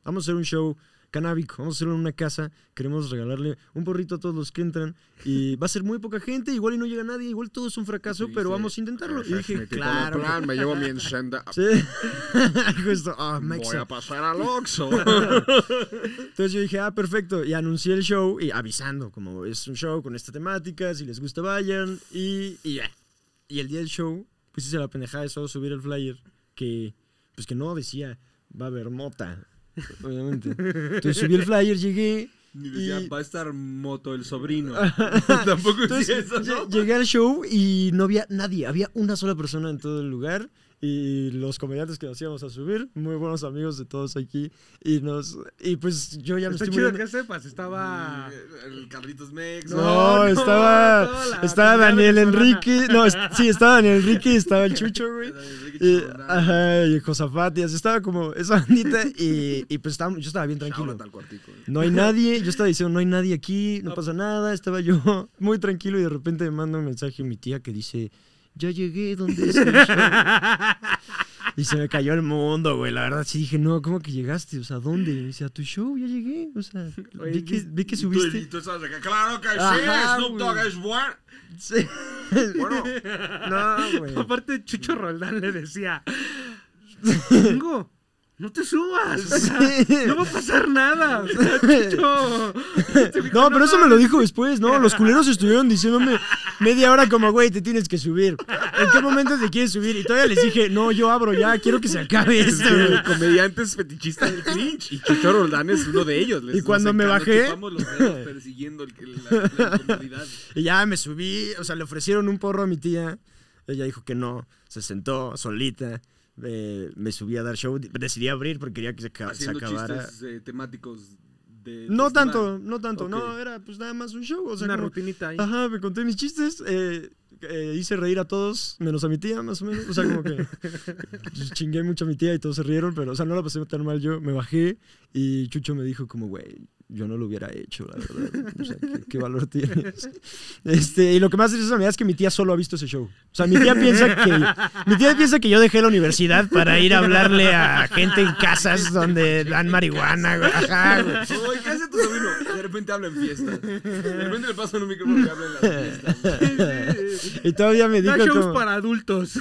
vamos a hacer un show canábico, vamos a hacerlo en una casa, queremos regalarle un porrito a todos los que entran y va a ser muy poca gente, igual y no llega nadie, igual todo es un fracaso, pero vamos a intentarlo. Y dije, claro. me llevo mi encenda. Sí. Ah, Voy a pasar al Oxxo. Entonces yo dije, ah, perfecto, y anuncié el show y avisando, como es un show con esta temática, si les gusta vayan y, y ya. Y el día del show, pues hice la pendejada de solo subir el flyer que, pues que no decía, va a haber mota, obviamente. Entonces subí el flyer, llegué. Ni decía, va a estar moto el sobrino. Tampoco eso, Llegué al show y no había nadie. Había una sola persona en todo el lugar y los comediantes que nos íbamos a subir, muy buenos amigos de todos aquí. Y nos y pues yo ya me Está estoy chido que sepas, estaba mm, el Carlitos Mex. No, estaba estaba Daniel Enrique, no, sí, estaba Daniel Enrique, estaba el Chucho, güey. y, ajá, y Josafat, estaba como esa bandita y, y pues estaba, yo estaba bien tranquilo. no hay nadie, yo estaba diciendo, no hay nadie aquí, no pasa nada, estaba yo muy tranquilo y de repente me manda un mensaje mi tía que dice ya llegué donde es show. Y se me cayó el mundo, güey. La verdad sí dije, no, ¿cómo que llegaste? O sea, ¿dónde? Y me dice, a tu show, ya llegué. O sea, Oye, vi, que, subiste. Tú, tú Claro que sí, Snoop Dogg es bueno. Sí. Bueno. No, güey. Aparte, Chucho Roldán le decía, tengo no te subas. No va a pasar nada. no, pero eso me lo dijo después, ¿no? Los culeros estuvieron diciéndome media hora como, güey, te tienes que subir. ¿En qué momento te quieres subir? Y todavía les dije, no, yo abro ya, quiero que se acabe esto. Comediante Comediantes fetichistas del cringe. Y Chicho Roldán es uno de ellos. y cuando me bajé... persiguiendo la, y ya me subí, o sea, le ofrecieron un porro a mi tía. Ella dijo que no, se sentó solita me subí a dar show. Decidí abrir porque quería que se, Haciendo acabara. Chistes, eh, temáticos de, no, tanto, no tanto, no era pues nada más un show. Una rutinita ahí. Ajá, me conté mis chistes. Eh, eh, hice reír a todos, menos a mi tía, más o menos. O sea, como que pues, chingué mucho a mi tía y todos se rieron, pero, o sea, no la pasé tan mal yo. Me bajé y Chucho me dijo como, güey, yo no lo hubiera hecho, la verdad. O sea, ¿qué, valor tienes. Este, y lo que más es es que mi tía solo ha visto ese show. O sea, mi tía piensa que mi tía piensa que yo dejé la universidad para ir a hablarle a gente en casas donde dan marihuana, güey. Ajá, ¿qué hace tu sobrino? De repente habla en fiesta. De repente le en un micrófono y habla en la fiesta. Y todavía me dijo. como, para adultos.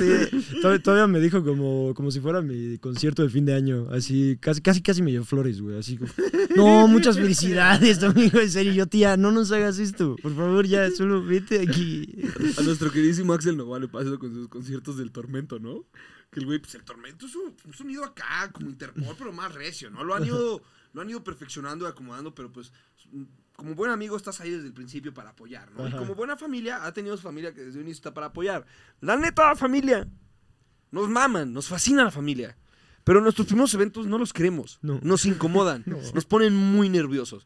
todavía me dijo como, si fuera mi concierto de fin de año. Así, casi, casi, casi me dio flores, güey. Así como, no, muchas felicidades, amigo. En serio, yo, tía, no nos hagas esto. Por favor, ya, solo vete aquí. A nuestro queridísimo Axel Noval le pasa con sus conciertos del tormento, ¿no? Que el güey, pues el tormento es un, sonido acá, como Interpol, pero más recio, ¿no? Lo han ido, lo han ido perfeccionando y acomodando, pero pues como buen amigo estás ahí desde el principio para apoyar, ¿no? Y como buena familia, ha tenido su familia que desde un inicio está para apoyar. La neta, la familia. Nos maman, nos fascina la familia. Pero nuestros primeros eventos no los queremos. Nos incomodan, nos ponen muy nerviosos.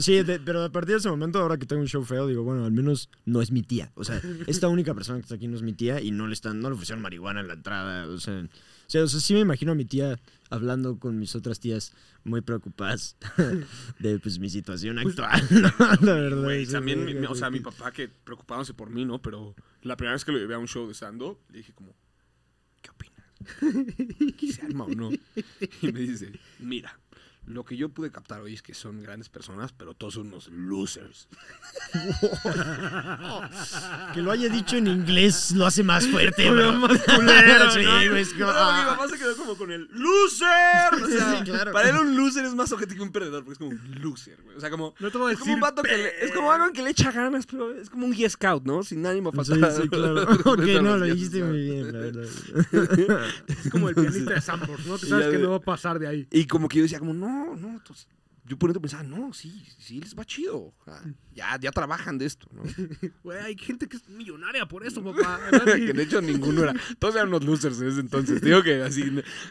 sí, pero a partir de ese momento, ahora que tengo un show feo, digo, bueno, al menos no es mi tía. O sea, esta única persona que está aquí no es mi tía y no le están, no le ofrecieron marihuana en la entrada. O sea, o sea, sí me imagino a mi tía hablando con mis otras tías muy preocupadas de pues, mi situación pues, actual. La verdad. también, o sea, mi papá que preocupándose por mí, ¿no? Pero la primera vez que lo llevé a un show de stand le dije como, ¿qué opinas? ¿Se arma o no? Y me dice, mira, lo que yo pude captar hoy es que son grandes personas, pero todos son unos losers. que lo haya dicho en inglés lo hace más fuerte, güey. más culero, sí, ¿no? no, mi ah. mamá se quedó como con el loser. claro. para él un loser es más objetivo que un perdedor, porque es como un loser, güey. O sea, como es como un vato que le, es como algo que le echa ganas, pero es como un guía scout, ¿no? Sin ánimo a Sí, sí, claro. ok, no, lo dijiste muy bien, la verdad. es como el pianista de Sambor ¿no? sabes que no va a pasar de ahí. Y como que yo decía como, no no, no, entonces, yo por eso pensaba, no, sí, sí les va chido. ya, ya trabajan de esto, ¿no? Güey, hay gente que es millonaria por eso, papá. que de hecho ninguno era. Todos eran unos losers en ese entonces. Digo que así.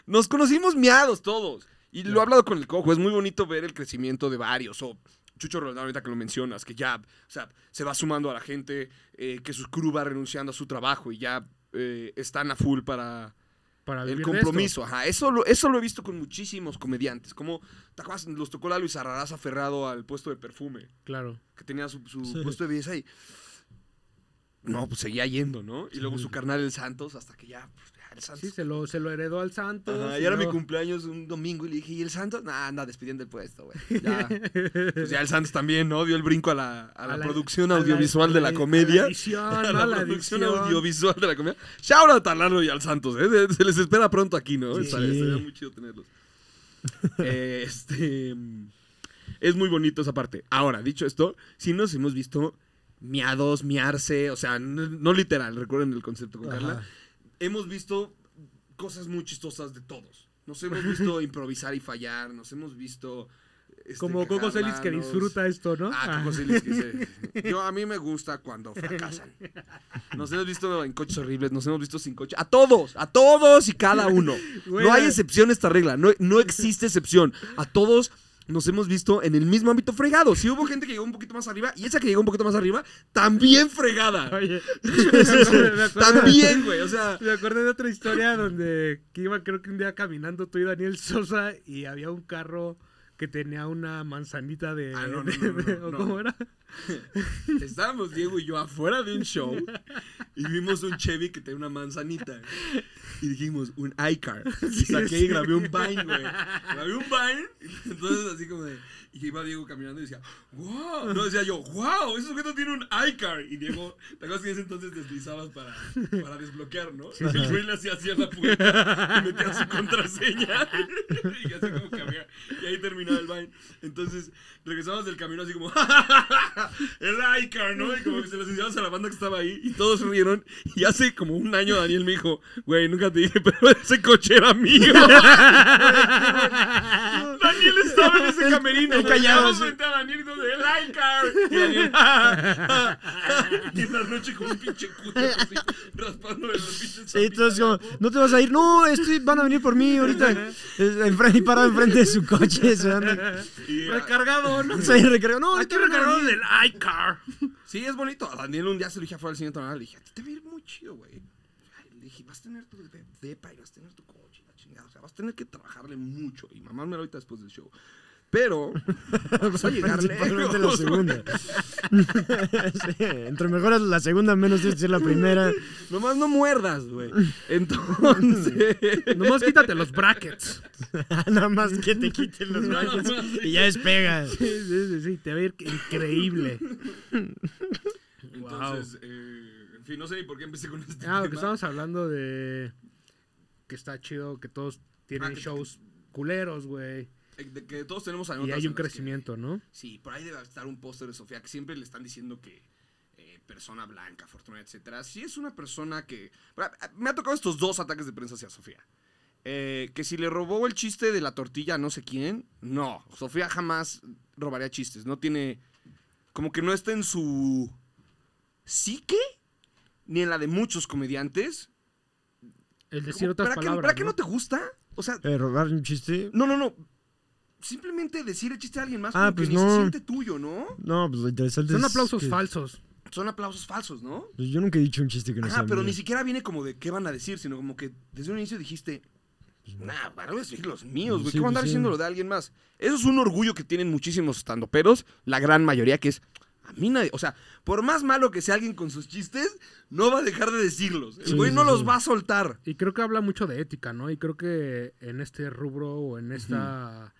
Nos conocimos miados todos. Y lo he hablado con el cojo. Es muy bonito ver el crecimiento de varios. O Chucho Roland, ahorita que lo mencionas, que ya, o sea, se va sumando a la gente, eh, que su crew va renunciando a su trabajo y ya eh, están a full para para el compromiso, ajá. Eso lo, eso lo he visto con muchísimos comediantes. Como, Los tocó la Luis Arraraz aferrado al puesto de perfume. Claro. Que tenía su, puesto de belleza y. No, pues seguía yendo, ¿no? Y luego su carnal el Santos, hasta que ya pues, Sí, se lo, heredó al Santos. y, ahora mi cumpleaños un domingo y le dije, ¿y el Santos? Nah, anda despidiendo el puesto, güey. Ya. pues ya el Santos también, ¿no? Dio el brinco a la, producción audiovisual de la comedia. la a la, producción audiovisual de la comedia. Shout out a y al Santos, ¿eh? Se les espera pronto aquí, ¿no? Sí. muy chido tenerlos. Eh, este. Es muy bonito esa parte. Ahora, dicho esto, Si nos hemos visto miados, miarse, o sea, no, literal, recuerden el concepto con Carla hemos visto cosas muy chistosas de todos. Nos hemos visto improvisar y fallar, nos hemos visto... Este, Como Coco Celis que disfruta esto, ¿no? Ah, Coco ah. Celis que a mí me gusta cuando fracasan. Nos hemos visto en coches horribles, nos hemos visto sin coche. A todos, a todos y cada uno. No hay excepción a esta regla, no, no existe excepción. A todos nos hemos visto en el mismo ámbito fregado. Si hubo gente que llegó un poquito más arriba y esa que llegó un poquito más arriba, también fregada. Oye, también, güey. O sea, me acuerdo de otra historia donde iba, creo que un día caminando tú y Daniel Sosa y había un carro que tenía una manzanita de. Ah, ¿Cómo era? Estábamos Diego y yo afuera de un show y vimos un Chevy que tenía una manzanita. Y dijimos, un iCar. Y saqué y grabé un Vine, güey. Grabé un Vine. Entonces, así como de. Y iba Diego caminando y decía, wow. No, decía yo, wow, ese sujeto tiene un iCar. Y Diego, ¿te acuerdas que en ese entonces deslizabas para, para desbloquear, no? El güey le hacía así a la puerta y metía su contraseña. y así como cambiar. Y ahí terminaba el Vine. Entonces, regresamos del camino así como, ¡Ja, el Icar, ¿no? Y como que se los enseñamos a la banda que estaba ahí y todos rieron. Y hace como un año Daniel me dijo, güey, nunca te dije, pero ese coche era mío. Daniel estaba en ese camerino. El callado. frente a Daniel y el Icar. Ah, ah, ah". Y en la noche con un pinche cuto raspando los pinches. entonces como, no te vas a ir, no, van a venir por mí ahorita. y parado enfrente de su coche. Recargado, ¿no? Sí, recargado. No, estoy recargado del car, Sí, es bonito. A Daniel un día se lo dije afuera del cine Le dije, a ti te ve muy chido, güey. Le dije, vas a tener tu depa y vas a tener tu coche, la chingada. O sea, vas a tener que trabajarle mucho. Y mamá me ahorita después del show pero vamos a llegar lejos. la segunda. entre mejoras la segunda, menos es decir la primera. Nomás no muerdas, güey. Entonces... Nomás quítate los brackets. Nada más que te quiten los brackets y ya despegas. Sí, sí, sí, te va a ir increíble. Entonces, wow. Eh, en fin, no sé ni por qué empecé con este ah, tema. Ah, porque estábamos hablando de que está chido que todos tienen ah, shows culeros, güey eh, que todos tenemos Y hay un crecimiento, ¿no? Sí, por ahí debe estar un póster de Sofía que siempre le están diciendo que eh, persona blanca, fortuna, etcétera. Si es una persona que. Me ha tocado estos dos ataques de prensa hacia Sofía. Eh, que si le robó el chiste de la tortilla a no sé quién, no. Sofía jamás robaría chistes. No tiene. Como que no está en su. psique, ni en la de muchos comediantes. El decir otras ¿para ¿Para qué no te gusta? O sea. ¿Robar un chiste? No, no, no simplemente decir el chiste a alguien más ah, porque pues ni se siente tuyo, ¿no? No, pues lo interesante Son aplausos falsos. Son aplausos falsos, ¿no? Pues yo nunca he dicho un chiste que no Ah, pero ni siquiera viene como de qué van a decir, sino como que desde un inicio dijiste, pues nah, para decir los míos, güey, ¿qué van a andar diciendo lo de alguien más? Eso es un orgullo que tienen muchísimos estandoperos, la gran mayoría que es, a mí nadie, o sea, por más malo que sea alguien con sus chistes, no va a dejar de decirlos. El güey no los va a soltar. Y creo que habla mucho de ética, ¿no? Y creo que en este rubro o en esta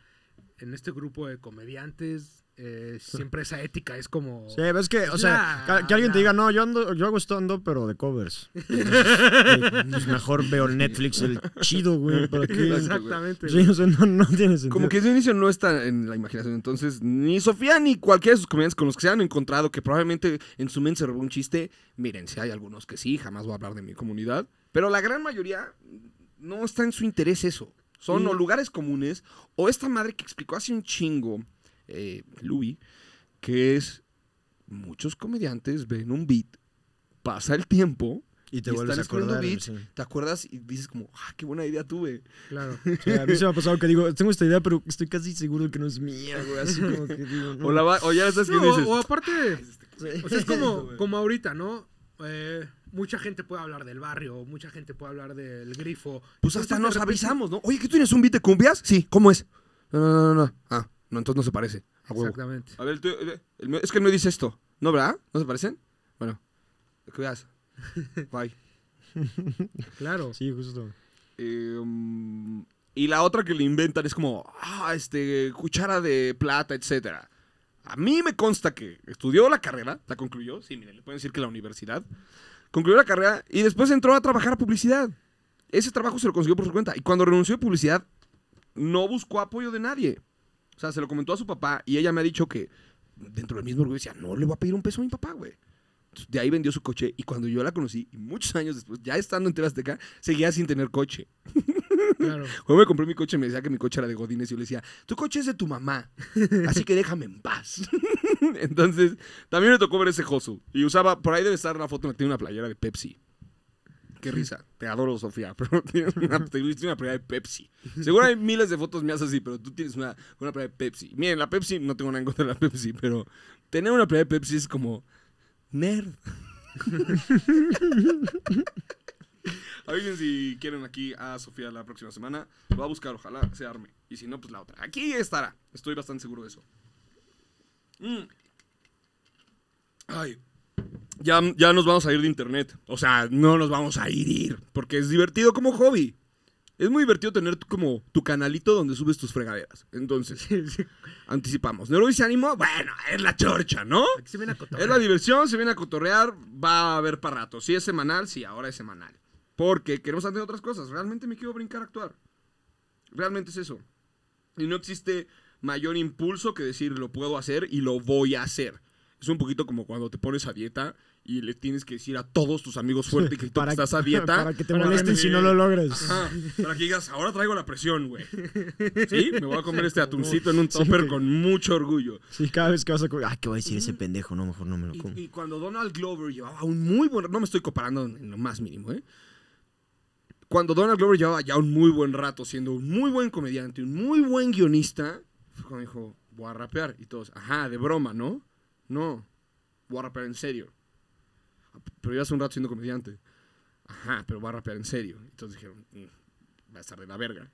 en este grupo de comediantes eh, siempre esa ética es como. Sí, ves que, o sea, que, alguien te diga, no, yo, ando, yo hago esto, ando, pero de covers. Pues, mejor veo Netflix, el chido, güey. Exactamente. Sí, no, tiene sentido. Como que ese inicio no está en la imaginación. Entonces, ni Sofía ni cualquiera de sus comediantes con los que se han encontrado, que probablemente en su mente se robó un chiste, miren, si hay algunos que sí, jamás voy a hablar de mi comunidad. Pero la gran mayoría no está en su interés eso. Son o mm. lugares comunes o esta madre que explicó hace un chingo, eh, que es muchos comediantes ven un beat, pasa el tiempo. Y te vuelves a acordar. Te acuerdas y dices como, ah, qué buena idea tuve. Claro. a mí se me ha pasado que digo, tengo esta idea, pero estoy casi seguro de que no es mía, güey. O, ya sabes que dices. O, aparte, este o sea, es como, como ahorita, ¿no? Eh, mucha gente puede hablar del barrio, mucha gente puede hablar del grifo. Pues hasta nos avisamos, ¿no? Oye, ¿qué tú tienes un beat de cumbias? Sí, ¿cómo es? No, no, no, no. Ah, no, entonces no se parece. Exactamente. A ver, es que él me dice esto. ¿No, verdad? ¿No se parecen? Bueno, cuidas. Bye. claro. Sí, justo. Em, y la otra que le inventan es como, ah, este, cuchara de plata, etcétera. A mí me consta que estudió la carrera, la concluyó, sí, miren, le pueden decir que la universidad, Concluyó la carrera y después entró a trabajar a publicidad. Ese trabajo se lo consiguió por su cuenta. Y cuando renunció a publicidad, no buscó apoyo de nadie. O sea, se lo comentó a su papá y ella me ha dicho que dentro del mismo orgullo decía, no le voy a pedir un peso a mi papá, güey. de ahí vendió su coche y cuando yo la conocí, muchos años después, ya estando en Tebasteca, seguía sin tener coche. Claro. Cuando me compré mi coche, me decía que mi coche era de Godines y yo le decía, tu coche es de tu mamá, así que déjame en paz. Entonces, también me tocó ver ese Josu. Y usaba, por ahí debe estar la foto, tiene una playera de Pepsi. Qué risa. Te adoro, Sofía, pero tienes una, tienes una playera de Pepsi. Seguro hay miles de fotos mías así, pero tú tienes una, playera de Pepsi. Miren, la Pepsi, no tengo nada en contra de la Pepsi, pero tener una playera de Pepsi es como nerd. ver si quieren aquí a Sofía la próxima semana. Lo va a buscar, ojalá se arme. Y si no, pues la otra. Aquí estará. Estoy bastante seguro de eso. Mm. Ay. Ya, ya, nos vamos a ir de internet. O sea, no nos vamos a ir, Porque es divertido como hobby. Es muy divertido tener como tu canalito donde subes tus fregaderas. Entonces, anticipamos. ¿No dice ánimo? Bueno, es la chorcha, ¿no? Es la diversión, se viene a cotorrear, va a haber para rato. Si es semanal, si ahora es semanal. Porque queremos hacer otras cosas. Realmente me quiero brincar a actuar. Realmente es eso. Y no existe mayor impulso que decir lo puedo hacer y lo voy a hacer. Es un poquito como cuando te pones a dieta y le tienes que decir a todos tus amigos fuerte que, tú estás a dieta. Para que te molesten si no lo logres. para que digas, ahora traigo la presión, güey. Sí, me voy a comer este atuncito en un tipper con mucho orgullo. Sí, cada vez que vas a comer, ah, ¿qué voy a decir ese pendejo? No, mejor no me lo como. Y, y cuando Donald Glover llevaba un muy buen... No me estoy comparando en lo más mínimo, ¿eh? Cuando Donald Glover llevaba ya un muy buen rato siendo un muy buen comediante, un muy buen guionista fue cuando dijo, voy a rapear. Y todos, ajá, de broma, ¿no? No, voy a rapear en serio. Pero iba hace un rato siendo comediante. Ajá, pero voy a rapear en serio. Entonces dijeron, mm, va a estar de la verga.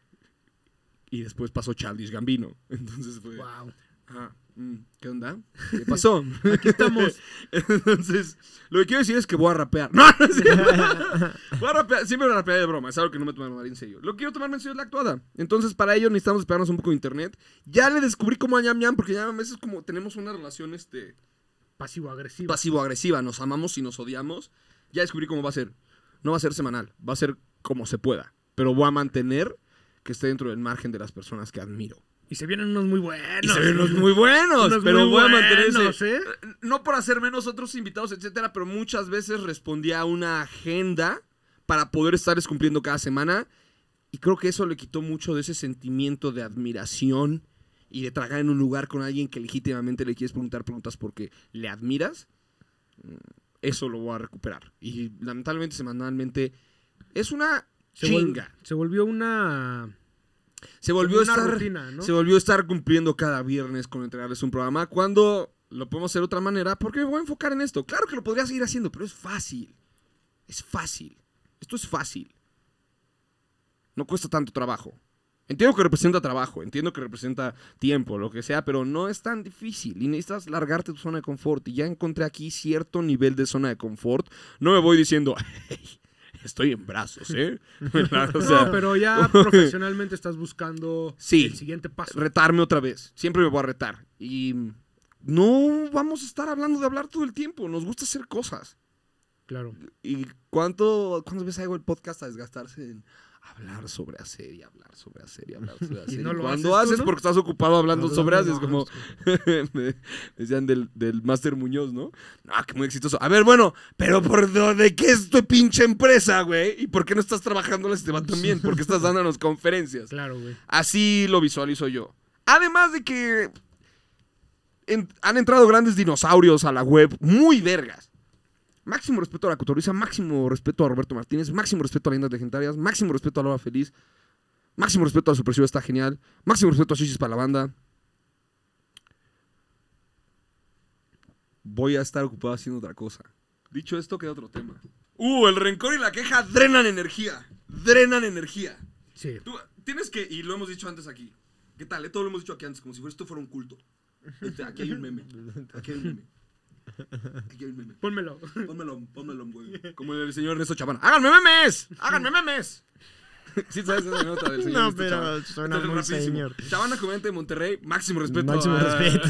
Y después pasó Childish Gambino. Entonces fue, wow. Ajá. Mm. ¿Qué onda? ¿Qué pasó? Aquí estamos. Entonces, lo que quiero decir es que voy a rapear. No, no ¿sí? Voy a rapear. de broma. Es algo que no me tomo en serio. Lo quiero tomarme en serio es la actuada. Entonces, para ello necesitamos esperarnos un poco de internet. Ya le descubrí cómo a Ñam Ñam, porque ya a veces como tenemos una relación este, pasivo-agresiva. Pasivo-agresiva. Nos amamos y nos odiamos. Ya descubrí cómo va a ser. No va a ser semanal. Va a ser como se pueda. Pero voy a mantener que esté dentro del margen de las personas que admiro. Y se vienen unos muy buenos. Y se vienen unos muy buenos. pero voy a ¿eh? No por hacer menos otros invitados, etcétera, pero muchas veces respondía a una agenda para poder estar cumpliendo cada semana. Y creo que eso le quitó mucho de ese sentimiento de admiración y de tragar en un lugar con alguien que legítimamente le quieres preguntar preguntas porque le admiras. Mm, eso lo voy a recuperar. Y lamentablemente, semanalmente, es una chinga. se volvió una se volvió, estar, se volvió a estar cumpliendo cada viernes con entregarles un programa cuando lo podemos hacer de otra manera. Porque me voy a enfocar en esto? Claro que lo podría seguir haciendo, pero es fácil. Es fácil. Esto es fácil. No cuesta tanto trabajo. Entiendo que representa trabajo, entiendo que representa tiempo, lo que sea, pero no es tan difícil y necesitas largarte tu zona de confort. Y ya encontré aquí cierto nivel de zona de confort. No me voy diciendo, estoy en brazos, ¿eh? pero ya profesionalmente estás buscando el siguiente paso. Retarme otra vez. Siempre me voy a retar. Y no vamos a estar hablando de hablar todo el tiempo. Nos gusta hacer cosas. Claro. ¿Y cuánto, cuántas veces hago el podcast a desgastarse en hablar sobre hacer y hablar sobre hacer y hablar sobre hacer. cuando haces, porque estás ocupado hablando sobre sobre es como decían del, del Master Muñoz, ¿no? Ah, que muy exitoso. A ver, bueno, pero por dónde? qué es tu pinche empresa, güey? ¿Y por qué no estás trabajando en este tema también? porque qué estás dándonos conferencias? Claro, güey. Así lo visualizo yo. Además de que han entrado grandes dinosaurios a la web, muy vergas. Máximo respeto a la Cotorriza, máximo respeto a Roberto Martínez, máximo respeto a Leyendas Legendarias, máximo respeto a Loba Feliz, máximo respeto a su está genial, máximo respeto a Shishis para la banda. Voy a estar ocupado haciendo otra cosa. Dicho esto, queda otro tema. Uh, el rencor y la queja drenan energía. Drenan energía. Sí. Tú tienes que, y lo hemos dicho antes aquí. ¿Qué tal? Eh? Todo lo hemos dicho aquí antes, como si esto fuera un culto. Este, aquí hay un meme. Aquí hay un meme. Pónmelo. Pónmelo, pónmelo, Como el señor Ernesto Chavana. ¡Háganme memes! ¡Háganme memes! Sí, sabes esa nota del señor. No, pero Chavana. suena muy señor. Chavana de Monterrey, máximo respeto. Máximo respeto.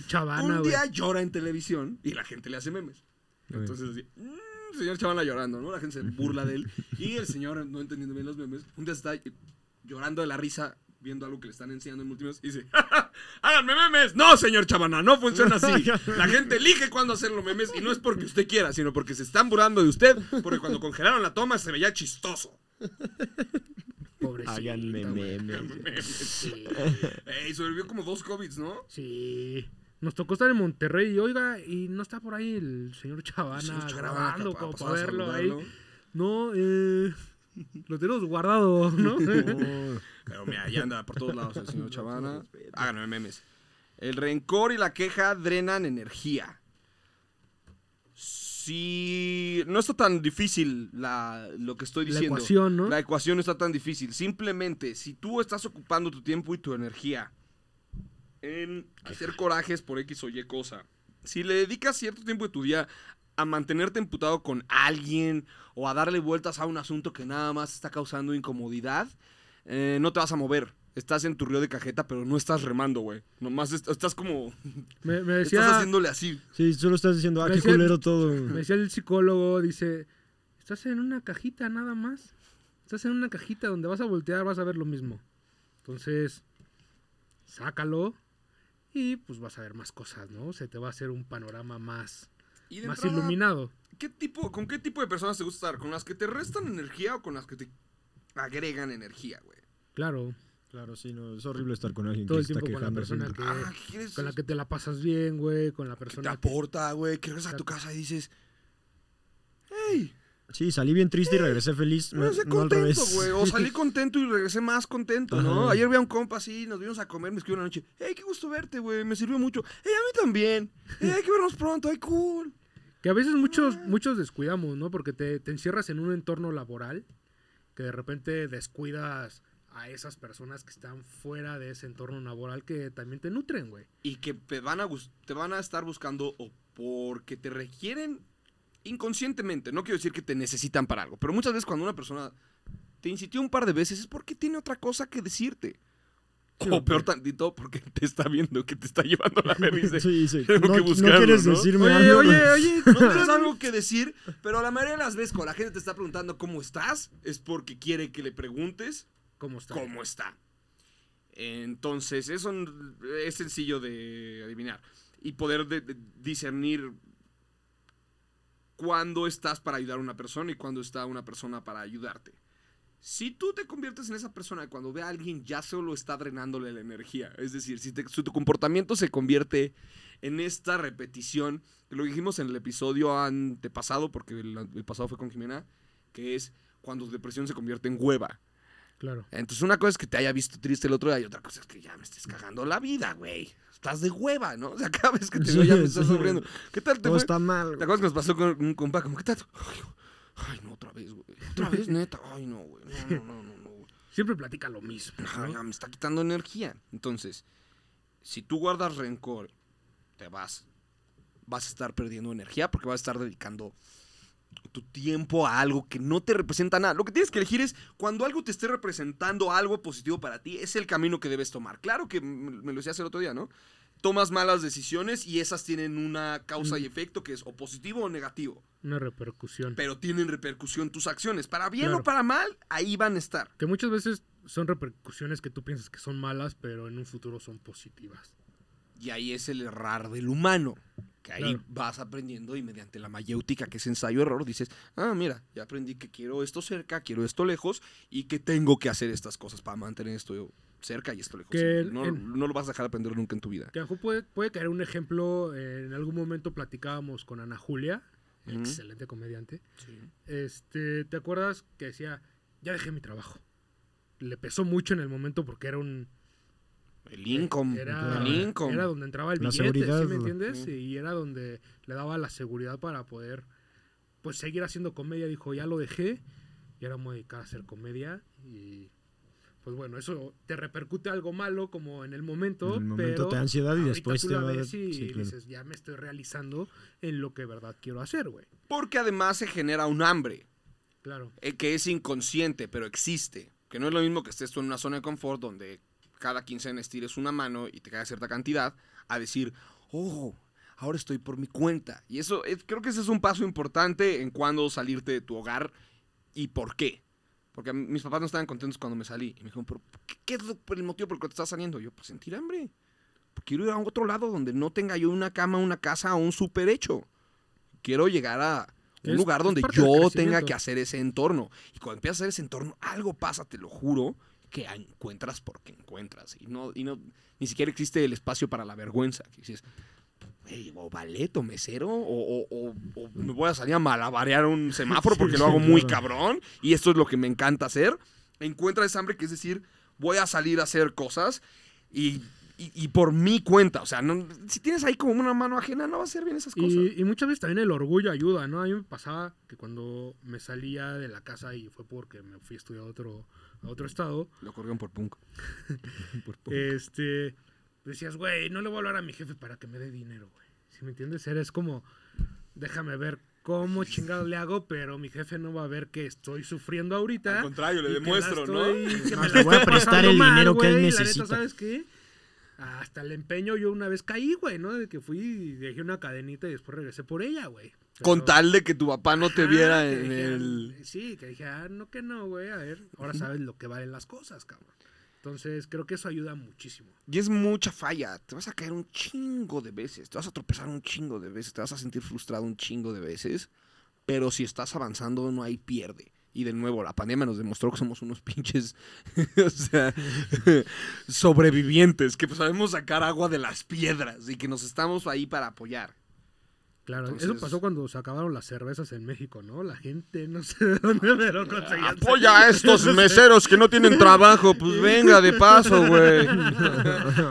Chavana. Un día llora en televisión y la gente le hace memes. Entonces, así, mm, señor Chavana llorando, ¿no? La gente se burla de él. Y el señor, no entendiendo bien los memes, un día está llorando de la risa viendo algo que le están enseñando en multimedia y dice, háganme memes. No, señor Chavana, no funciona así. La gente elige cuándo los memes y no es porque usted quiera, sino porque se están burlando de usted, porque cuando congelaron la toma se veía chistoso. Pobrecito. háganme memes. Sí. Ey, sobrevivió como dos COVID, ¿no? Sí. Nos tocó estar en Monterrey y oiga, y no está por ahí el señor Chavana, grabando verlo ahí. No, eh Lo tenemos guardado, ¿no? Pero mira, ya anda por todos lados el señor Chavana. Háganme memes. El rencor y la queja drenan energía. Si no está tan difícil lo que estoy diciendo. La ecuación, ¿no? La ecuación no está tan difícil. Simplemente, si tú estás ocupando tu tiempo y tu energía en hacer corajes por X o Y cosa, si le dedicas cierto tiempo de tu día a mantenerte emputado con alguien o a darle vueltas a un asunto que nada más está causando incomodidad, eh, no te vas a mover. Estás en tu río de cajeta, pero no estás remando, güey. Nomás estás como. Me, me decía, estás haciéndole así. Sí, solo estás diciendo, ah, qué todo. Me decía el psicólogo, dice: Estás en una cajita nada más. Estás en una cajita donde vas a voltear, vas a ver lo mismo. Entonces, sácalo y pues vas a ver más cosas, ¿no? Se te va a hacer un panorama más más iluminado. ¿qué tipo, ¿Con qué tipo de personas te gusta estar? ¿Con las que te restan energía o con las que te agregan energía, güey? Claro. Claro, sí, no, es horrible estar con alguien que el tiempo está con la persona que, ah, con la que te la pasas bien, güey, con la persona que te aporta, güey, que regresas a tu casa y dices, "Hey, Sí, salí bien triste y regresé feliz. Me contento, güey. o salí contento y regresé más contento, ¿no? Ayer vi a un compa así, nos vimos a comer, me escribió una noche. ¡Ey, qué gusto verte, güey! Me sirvió mucho. ¡Ey, a mí también! ¡Ey, eh, hay que vernos pronto! ¡Ay, cool! Que a veces muchos, ah. muchos descuidamos, ¿no? Porque te, encierras en un entorno laboral que de repente descuidas a esas personas que están fuera de ese entorno laboral que también te nutren, güey. Y que te van a, te van a estar buscando o porque te requieren inconscientemente, no quiero decir que te necesitan para algo, pero muchas veces cuando una persona te incitió un par de veces es porque tiene otra cosa que decirte. o peor tantito, porque te está viendo que te está llevando la meri sí, sí. no, quieres decirme oye, algo. Oye, oye, no tienes algo que decir, pero la mayoría de las veces cuando la gente te está preguntando cómo estás, es porque quiere que le preguntes cómo está. Cómo está. Entonces, eso es sencillo de adivinar y poder discernir cuando estás para ayudar a una persona y cuando está una persona para ayudarte. Si tú te conviertes en esa persona cuando ve a alguien ya solo está drenándole la energía, es decir, si, tu comportamiento se convierte en esta repetición, que lo dijimos en el episodio antepasado, porque el, pasado fue con Jimena, que es cuando tu depresión se convierte en hueva. Claro. Entonces, una cosa es que te haya visto triste el otro día y otra cosa es que ya me estés cagando la vida, güey estás de hueva, ¿no? O sea, cada vez que te veo ya me estás sufriendo. ¿Qué tal te no, está mal. ¿Te acuerdas que nos pasó con un compa? Como, ¿qué tal? Ay, no, otra vez, güey. Otra vez, neta. Ay, no, güey. No, no, no, no, no güey. Siempre platica lo mismo. Ajá, me está quitando energía. Entonces, si tú guardas rencor, te vas. Vas a estar perdiendo energía porque vas a estar dedicando tu tiempo a algo que no te representa nada. Lo que tienes que elegir es cuando algo te esté representando algo positivo para ti, es el camino que debes tomar. Claro que me lo decías el otro día, ¿no? Tomas malas decisiones y esas tienen una causa y mm. efecto que es o positivo o negativo. Una repercusión. Pero tienen repercusión tus acciones. Para bien o para mal, ahí van a estar. Que muchas veces son repercusiones que tú piensas que son malas, pero en un futuro son positivas. Y ahí es el errar del humano, que ahí vas aprendiendo y mediante la mayéutica, que es ensayo-error, dices, ah, mira, ya aprendí que quiero esto cerca, quiero esto lejos y que tengo que hacer estas cosas para mantener esto cerca y esto lejos. Que no, lo vas a dejar aprender nunca en tu vida. Que puede, puede caer un ejemplo, en algún momento platicábamos con Ana Julia, excelente comediante, este, ¿te acuerdas que decía, ya dejé mi trabajo? Le pesó mucho en el momento porque era un el income, Era, donde entraba el billete, ¿sí me entiendes? Y era donde le daba la seguridad para poder pues seguir haciendo comedia. Dijo, ya lo dejé, y era muy voy a hacer comedia. Y pues bueno, eso te repercute algo malo como en el momento. En momento pero te ansiedad y después te y ya me estoy realizando en lo que verdad quiero hacer, güey. Porque además se genera un hambre. Claro. Eh, que es inconsciente, pero existe. Que no es lo mismo que estés en una zona de confort donde cada quincena estires una mano y te cae cierta cantidad, a decir, oh, ahora estoy por mi cuenta. Y eso, creo que ese es un paso importante en cuándo salirte de tu hogar y por qué. Porque mis papás no estaban contentos cuando me salí. Y me dijeron, ¿pero qué, es el motivo por el que te estás saliendo? yo, pues sentir hambre. quiero ir a otro lado donde no tenga yo una cama, una casa o un super hecho. Quiero llegar a un lugar donde yo tenga que hacer ese entorno. Y cuando empiezas a hacer ese entorno, algo pasa, te lo juro, que encuentras porque encuentras. Y no, y no, ni siquiera existe el espacio para la vergüenza. Que dices, o valeto, mesero, o, me voy a salir a malabarear un semáforo porque lo hago muy cabrón, y esto es lo que me encanta hacer. Encuentra esa hambre que es decir, voy a salir a hacer cosas y por mi cuenta. O sea, si tienes ahí como una mano ajena, no va a ser bien esas cosas. Y, muchas veces también el orgullo ayuda, ¿no? A mí me pasaba que cuando me salía de la casa y fue porque me fui a estudiar otro, otro estado. Lo corrieron por punk. Este, decías, güey, no le voy a hablar a mi jefe para que me dé dinero, güey. Si me entiendes? Eres como, déjame ver cómo chingado le hago, pero mi jefe no va a ver que estoy sufriendo ahorita. Al contrario, le demuestro, ¿no? Que me voy a prestar el dinero que él necesita. ¿sabes qué? Hasta el empeño yo una vez caí, güey, ¿no? De que fui y dejé una cadenita y después regresé por ella, güey. Con tal de que tu papá no te viera en el... Sí, que dije, ah, no que no, güey, a ver, ahora sabes lo que valen las cosas, cabrón. Entonces, creo que eso ayuda muchísimo. Y es mucha falla. Te vas a caer un chingo de veces. Te vas a tropezar un chingo de veces. Te vas a sentir frustrado un chingo de veces. Pero si estás avanzando, no hay pierde. Y de nuevo, la pandemia nos demostró que somos unos pinches, sobrevivientes, que pues sabemos sacar agua de las piedras y que nos estamos ahí para apoyar. Claro, eso pasó cuando se acabaron las cervezas en México, ¿no? La gente no sé dónde lo conseguía. Apoya a estos meseros que no tienen trabajo, pues venga de paso, güey.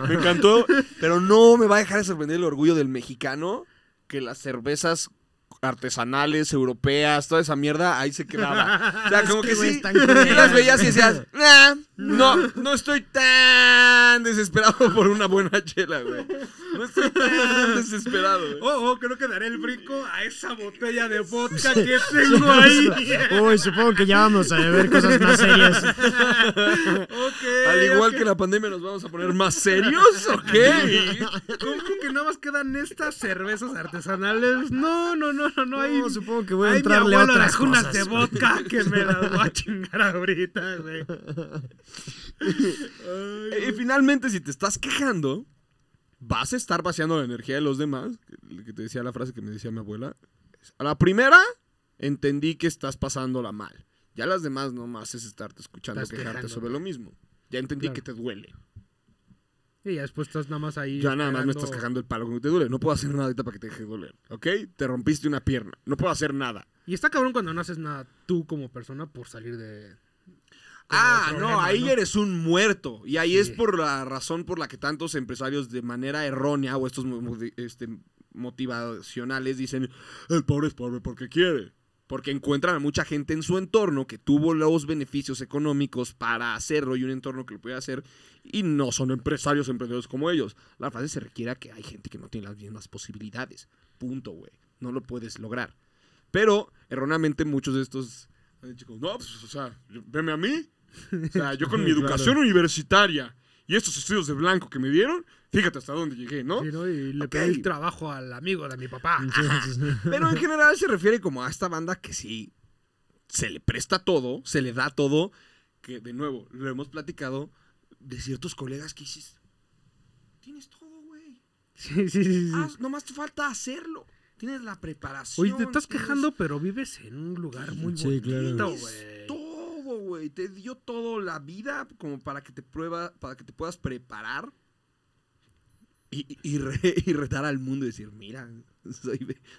Me encantó, pero no me va a dejar de sorprender el orgullo del mexicano que las cervezas artesanales, europeas, toda esa mierda, ahí se quedaba. O sea, como que sí, las veías y decías, no, no estoy tan desesperado por una buena chela, güey. No estoy tan desesperado, Oh, oh, creo que daré el brinco a esa botella de vodka que tengo ahí. Uy, supongo que ya vamos a ver cosas más serias. Al igual que la pandemia nos vamos a poner más serios, ¿o qué? ¿Cómo que nada más quedan estas cervezas artesanales? No, no, no, no supongo que voy a entrarle a otras de vodka que me las voy a chingar ahorita, y finalmente, si te estás quejando, vas a estar vaciando la energía de los demás. Que te decía la frase que me decía mi abuela. A la primera, entendí que estás pasándola mal. Ya las demás nomás es estarte escuchando quejarte sobre lo mismo. Ya entendí que te duele. Y ya después estás nada más ahí. Ya nada más me estás cagando el palo cuando te duele. No puedo hacer nada ahorita para que te deje doler. ¿Ok? Te rompiste una pierna. No puedo hacer nada. Y está cabrón cuando no haces nada tú como persona por salir de. Ah, no, ahí eres un muerto. Y ahí es por la razón por la que tantos empresarios de manera errónea o estos este, motivacionales dicen: el pobre es pobre porque quiere porque encuentran a mucha gente en su entorno que tuvo los beneficios económicos para hacerlo y un entorno que lo puede hacer y no son empresarios emprendedores como ellos. La frase se requiere que hay gente que no tiene las mismas posibilidades. Punto, güey. No lo puedes lograr. Pero erróneamente muchos de estos eh, no, pues, o sea, veme a mí. O sea, yo con mi educación universitaria y estos estudios de blanco que me dieron, fíjate hasta dónde llegué, ¿no? Y le pedí el trabajo al amigo de mi papá. Pero en general se refiere como a esta banda que sí se le presta todo, se le da todo, que de nuevo lo hemos platicado de ciertos colegas que dices, tienes todo, güey. Sí, sí, sí. Ah, nomás te falta hacerlo. Tienes la preparación. Oye, te estás quejando, pero vives en un lugar muy bonito, güey. Todo, güey. Te dio todo la vida como para que te prueba, para que te puedas preparar y, retar al mundo y decir, mira,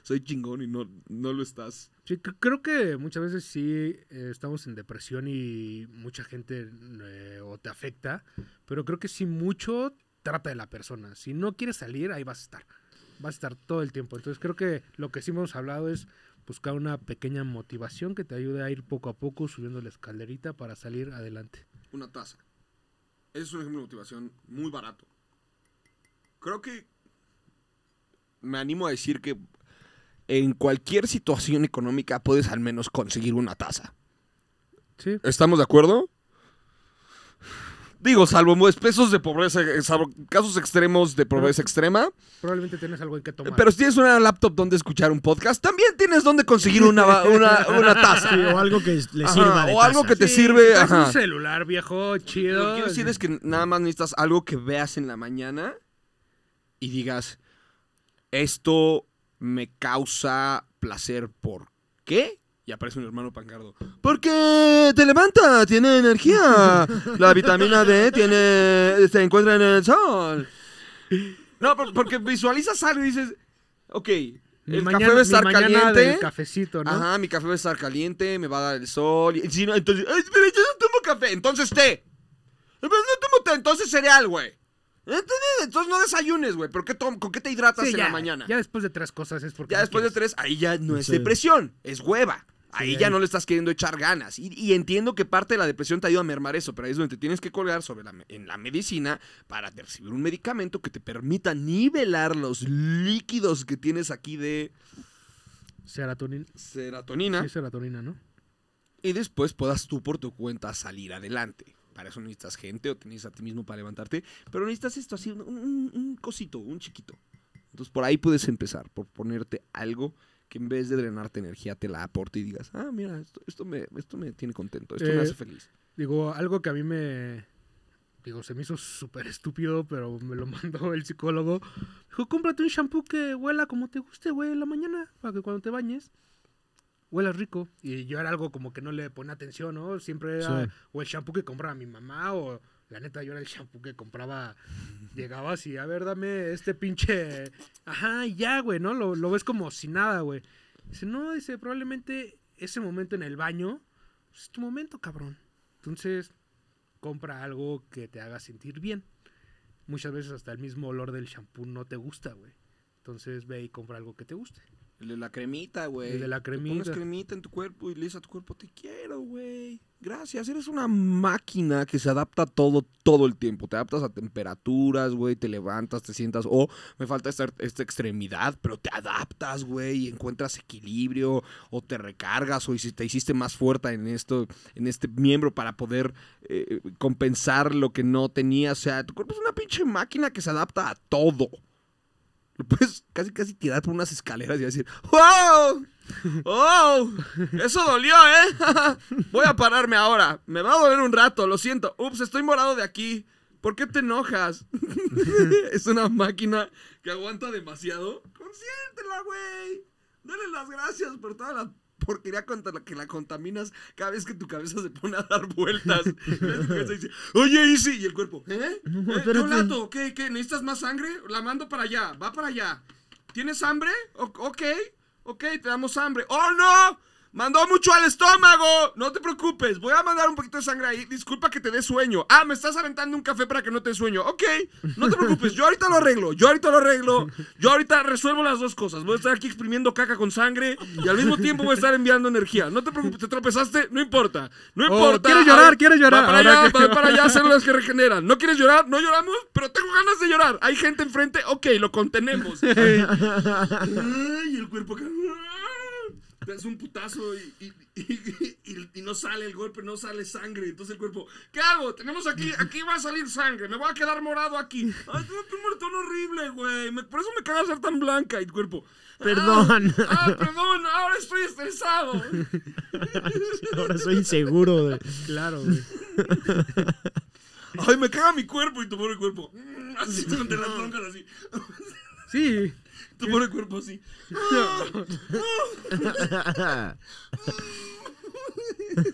soy, chingón y no, no lo estás. Sí, creo que muchas veces sí eh, estamos en depresión y mucha gente eh, o te afecta, pero creo que si mucho trata de la persona. Si no quieres salir, ahí vas a estar. Vas a estar todo el tiempo. Entonces creo que lo que sí hemos hablado es buscar una pequeña motivación que te ayude a ir poco a poco subiendo la escalerita para salir adelante. Una taza. Ese es un ejemplo de motivación muy barato Creo que me animo a decir que en cualquier situación económica puedes al menos conseguir una taza. Sí. ¿Estamos de acuerdo? Digo, salvo pesos de pobreza, eh, casos extremos de pobreza extrema. Probablemente tienes algo en que tomar. Pero si tienes una laptop donde escuchar un podcast, también tienes donde conseguir una, taza. o algo que le sirva. o algo que te sirve. un celular, viejo, chido. Lo que quiero decir es que nada más necesitas algo que veas en la mañana y digas, esto me causa placer, ¿por qué? Y aparece un hermano pancardo. Porque te levanta, tiene energía. La vitamina D tiene, se encuentra en el sol. No, porque visualizas algo y dices, ok, mi café va a estar caliente. Cafecito, ¿no? Ajá, mi café va a estar caliente, me va a dar el sol. entonces, pero yo no tomo café, entonces té. No tomo té, entonces cereal, güey. Eh, entonces no desayunes, güey. ¿Por qué con qué te hidratas en la mañana? Ya después de tres cosas es porque. Ya después de tres, ahí ya no es depresión, es hueva. Ahí ya no le estás queriendo echar ganas. Y, entiendo que parte de la depresión te ayuda a mermar eso, pero ahí es donde te tienes que colgar sobre en la medicina para recibir un medicamento que te permita nivelar los líquidos que tienes aquí de. Serotonina. Serotonina. serotonina, ¿no? Y después puedas tú por tu cuenta salir adelante para eso necesitas gente o tienes a ti mismo para levantarte, pero necesitas esto, así, un, cosito, un chiquito. Entonces por ahí puedes empezar, por ponerte algo que en vez de drenarte energía te la aporte y digas, ah, mira, esto, me, tiene contento, esto me eh, hace feliz. Digo, algo que a mí me, digo, se me hizo súper estúpido, pero me lo mandó el psicólogo. Dijo, cómprate un shampoo que huela como te guste, güey, en la mañana, para que cuando te bañes huele rico. Y yo era algo como que no le ponía atención, ¿no? Siempre era o el shampoo que compraba mi mamá o la neta yo era el shampoo que compraba. Llegaba así, a ver, dame este pinche... Ajá, ya, güey, ¿no? Lo, ves como si nada, güey. Dice, no, dice, probablemente ese momento en el baño pues, es tu momento, cabrón. Entonces, compra algo que te haga sentir bien. Muchas veces hasta el mismo olor del shampoo no te gusta, güey. Entonces ve y compra algo que te guste de la cremita, güey. de la cremita. pones cremita en tu cuerpo y le dices a tu cuerpo, te quiero, güey. Gracias. Eres una máquina que se adapta a todo, todo el tiempo. Te adaptas a temperaturas, güey. Te levantas, te sientas. O me falta esta, extremidad, pero te adaptas, güey. Y encuentras equilibrio. O te recargas. O te hiciste más fuerte en esto, en este miembro para poder eh, compensar lo que no tenías. O sea, tu cuerpo es una pinche máquina que se adapta a todo. Lo puedes casi, casi tirar por unas escaleras y decir, ¡Wow! wow, Eso dolió, ¿eh? Voy a pararme ahora. Me va a doler un rato, lo siento. Ups, estoy morado de aquí. ¿Por qué te enojas? es una máquina que aguanta demasiado. Consiéntela, güey. Dale las gracias por toda la porque contra la que la contaminas cada vez que tu cabeza se pone a dar vueltas. y dice, Oye, Y el cuerpo, ¿eh? ¿Eh? ¿Qué ¿Qué, ¿Necesitas más sangre? La mando para allá, va para allá. ¿Tienes hambre? ok, ok, te damos hambre. ¡Oh, no! Mandó mucho al estómago. No te preocupes. Voy a mandar un poquito de sangre ahí. Disculpa que te dé sueño. Ah, me estás aventando un café para que no te dé sueño. Ok, no te preocupes. Yo ahorita lo arreglo. Yo ahorita lo arreglo. Yo ahorita resuelvo las dos cosas. Voy a estar aquí exprimiendo caca con sangre y al mismo tiempo voy a estar enviando energía. No te preocupes. ¿Te tropezaste? No importa. No oh, importa. ¿Quieres llorar? ¿Quieres llorar? para allá, que... para allá. Células que regeneran. ¿No quieres llorar? No lloramos, pero tengo ganas de llorar. Hay gente enfrente. Ok, lo contenemos. Ay, el cuerpo das un putazo y, y, no sale el golpe, no sale sangre. Entonces el cuerpo, ¿qué hago? Tenemos aquí, aquí va a salir sangre, me voy a quedar morado aquí. Ay, tengo un moretón horrible, güey. por eso me caga ser tan blanca. Y el cuerpo, perdón. Ah, ah perdón, ahora estoy estresado. ahora soy inseguro, güey. Claro, güey. Ay, me caga mi cuerpo y tu pobre cuerpo. Mm, así, durante las broncas, así. sí. Tu el cuerpo así.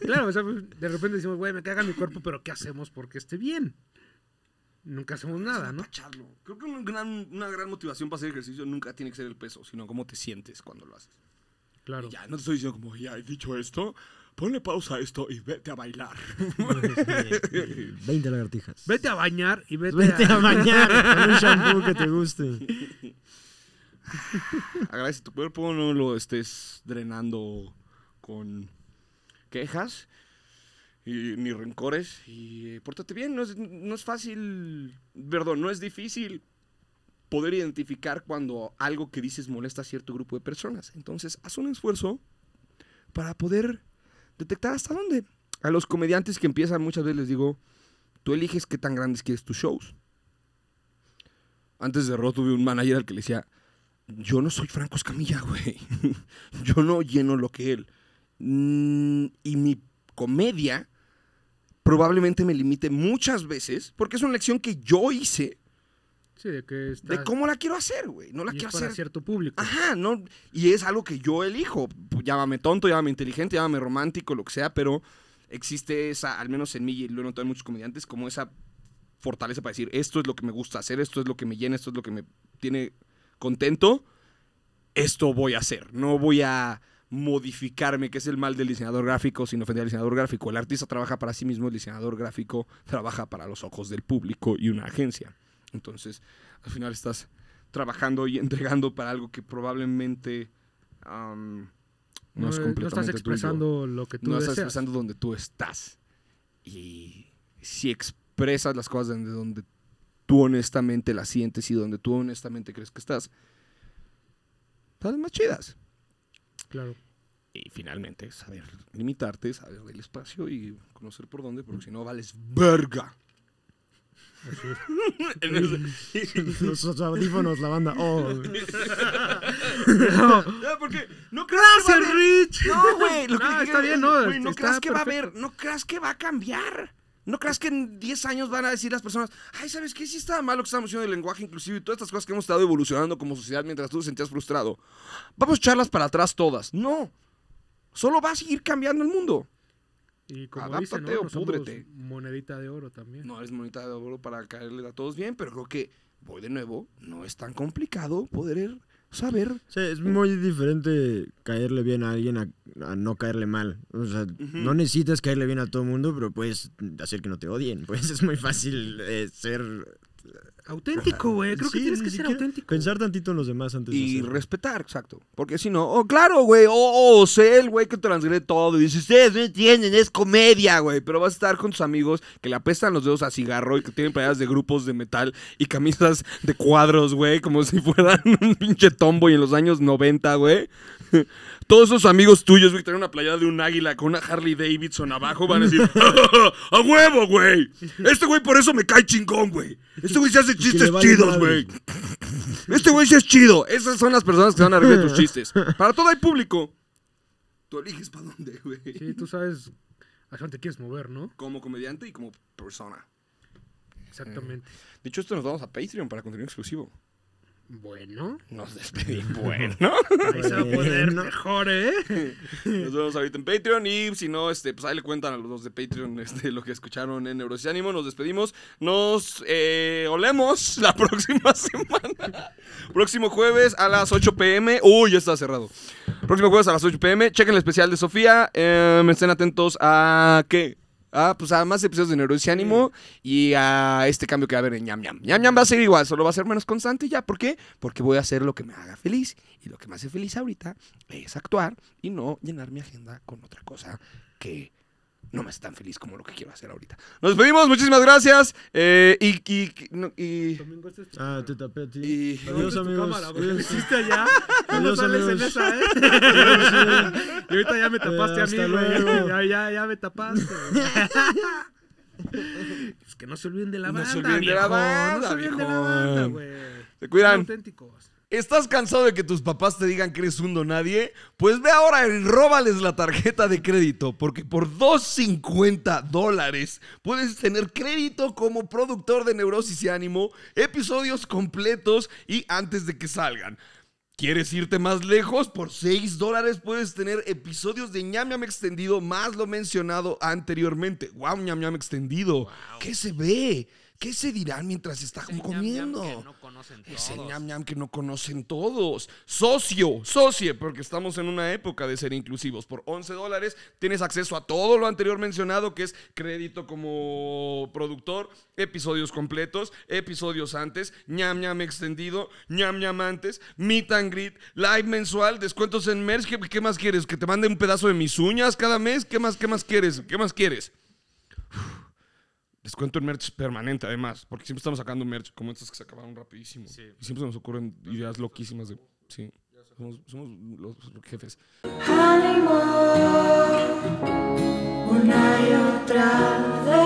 claro, pues, de repente decimos, güey, me caga mi cuerpo, pero ¿qué hacemos porque esté bien? Nunca hacemos nada, ¿no? Creo que una gran, motivación para hacer ejercicio nunca tiene que ser el peso, sino cómo te sientes cuando lo haces. Claro. ya, no te estoy diciendo como, ya he dicho esto, ponle pausa a esto y vete a bailar. 20 lagartijas. Vete a bañar y vete, vete a... bañar con un shampoo que te guste. agradece tu cuerpo, no lo estés drenando con quejas y, ni rencores y eh, pórtate bien. No es, fácil, perdón, no es difícil poder identificar cuando algo que dices molesta a cierto grupo de personas. Entonces, haz un esfuerzo para poder detectar hasta dónde. A los comediantes que empiezan muchas veces les digo, tú eliges qué tan grandes quieres tus shows. Antes de Ro tuve un manager al que le decía, yo no soy Franco Escamilla, güey. yo no lleno lo que él. Mm, y mi comedia probablemente me limite muchas veces, porque es una lección que yo hice. Sí, de, qué está. de cómo la quiero hacer, güey. No la quiero es para cierto público. Ajá, no. Y es algo que yo elijo. Pues, llámame tonto, llámame inteligente, llámame romántico, lo que sea, pero existe esa, al menos en mí y lo noto en muchos comediantes, como esa fortaleza para decir, esto es lo que me gusta hacer, esto es lo que me llena, esto es lo que me tiene contento, esto voy a hacer. No voy a modificarme, que es el mal del diseñador gráfico, sino ofender al diseñador gráfico. El artista trabaja para sí mismo, el diseñador gráfico trabaja para los ojos del público y una agencia. Entonces, al final estás trabajando y entregando para algo que probablemente no, es completamente eh, no estás expresando lo que tú no estás expresando donde tú estás. Y si expresas las cosas desde donde tú honestamente la sientes y donde tú honestamente crees que estás, estás más chidas. Claro. Y finalmente, saber limitarte, saber el espacio y conocer por dónde, porque si no vales verga. los, audífonos, la banda. Oh. no. porque no creas que Rich. No, güey. No, no. Este, no creas que va a haber, no creas que va a cambiar. ¿No creas que en 10 años van a decir las personas, ay, ¿sabes qué? Sí estaba mal lo que estábamos haciendo del lenguaje inclusive y todas estas cosas que hemos estado evolucionando como sociedad mientras tú te sentías frustrado. Vamos a echarlas para atrás todas. No. Solo va a seguir cambiando el mundo. Y como Adáptate Monedita de oro también. No eres monedita de oro para caerle a todos bien, pero creo que, voy de nuevo, no es tan complicado poder saber. es muy diferente caerle bien a alguien a, no caerle mal. O sea, no necesitas caerle bien a todo el mundo, pero puedes hacer que no te odien. Pues es muy fácil eh, ser Auténtico, güey. Creo que tienes que ser auténtico. Pensar tantito en los demás antes y respetar, exacto. Porque si no, oh, claro, güey. Oh, oh, oh sé el güey que transgrede todo. Y dice, ustedes no entienden, es comedia, güey. Pero vas a estar con tus amigos que le apestan los dedos a cigarro y que tienen playeras de grupos de metal y camisas de cuadros, güey. Como si fueran un pinche tombo y en los años 90, güey todos esos amigos tuyos, güey, que traen una playada de un águila con una Harley Davidson abajo, van a decir, ah, ¡a huevo, güey! Este güey por eso me cae chingón, güey. Este güey se hace chistes chidos, güey. Este güey se es chido. Esas son las personas que van a reír tus chistes. Para todo hay público. Tú eliges para dónde, güey. Sí, tú sabes a dónde te quieres mover, ¿no? Como comediante y como persona. Exactamente. Eh, dicho De hecho, esto nos vamos a Patreon para contenido exclusivo. Bueno. Nos despedimos. Bueno. Ahí a poder mejor, ¿eh? Nos vemos ahorita en Patreon. Y si no, este, pues ahí le cuentan a los dos de Patreon este, lo que escucharon en Neurosis Ánimo. Nos despedimos. Nos eh, olemos la próxima semana. Próximo jueves a las 8 pm. Uy, ya está cerrado. Próximo jueves a las 8 pm. Chequen el especial de Sofía. Eh, estén atentos a qué Ah, pues a más episodios de Neurosis Ánimo y a este cambio que va a haber en Ñam Ñam. Ñam Ñam va a ser igual, solo va a ser menos constante y ya. ¿Por qué? Porque voy a hacer lo que me haga feliz. Y lo que me hace feliz ahorita es actuar y no llenar mi agenda con otra cosa que no me hace tan feliz como lo que quiero hacer ahorita. Nos despedimos, muchísimas gracias. Eh, y, y, no, y, este Ah, te tapé a ti. Este Adiós, amigos. Cámara, hiciste allá. Adiós, no sales en esa, ¿eh? y ahorita ya me tapaste a mí, Ya, ya, ya me tapaste. es que no se olviden de la banda. No se olviden de la banda, no se olviden de la banda, güey. Se cuidan. auténticos. ¿Estás cansado de que tus papás te digan que eres un nadie, Pues ve ahora y róbales la tarjeta de crédito, porque por 2.50 dólares puedes tener crédito como productor de Neurosis y Ánimo, episodios completos y antes de que salgan. ¿Quieres irte más lejos? Por 6 dólares puedes tener episodios de ñam ñam extendido más lo mencionado anteriormente. ¡Wow, ñam ñam extendido! ¿Qué se ve? ¿Qué se dirán mientras está comiendo? Ñam, ñam que no conocen ñam que no conocen todos. Socio, socie, porque estamos en una época de ser inclusivos. Por 11 dólares tienes acceso a todo lo anterior mencionado, que es crédito como productor, episodios completos, episodios antes, ñam ñam extendido, ñam ñam antes, meet and greet, live mensual, descuentos en merch. ¿Qué, qué más quieres? ¿Que te mande un pedazo de mis uñas cada mes? ¿Qué más, qué más quieres? ¿Qué más quieres? cuento en merch permanente, además, porque siempre estamos sacando merch como estas que se acabaron rapidísimo. Siempre Y siempre nos ocurren ideas loquísimas de. Sí. Somos, los jefes. una y otra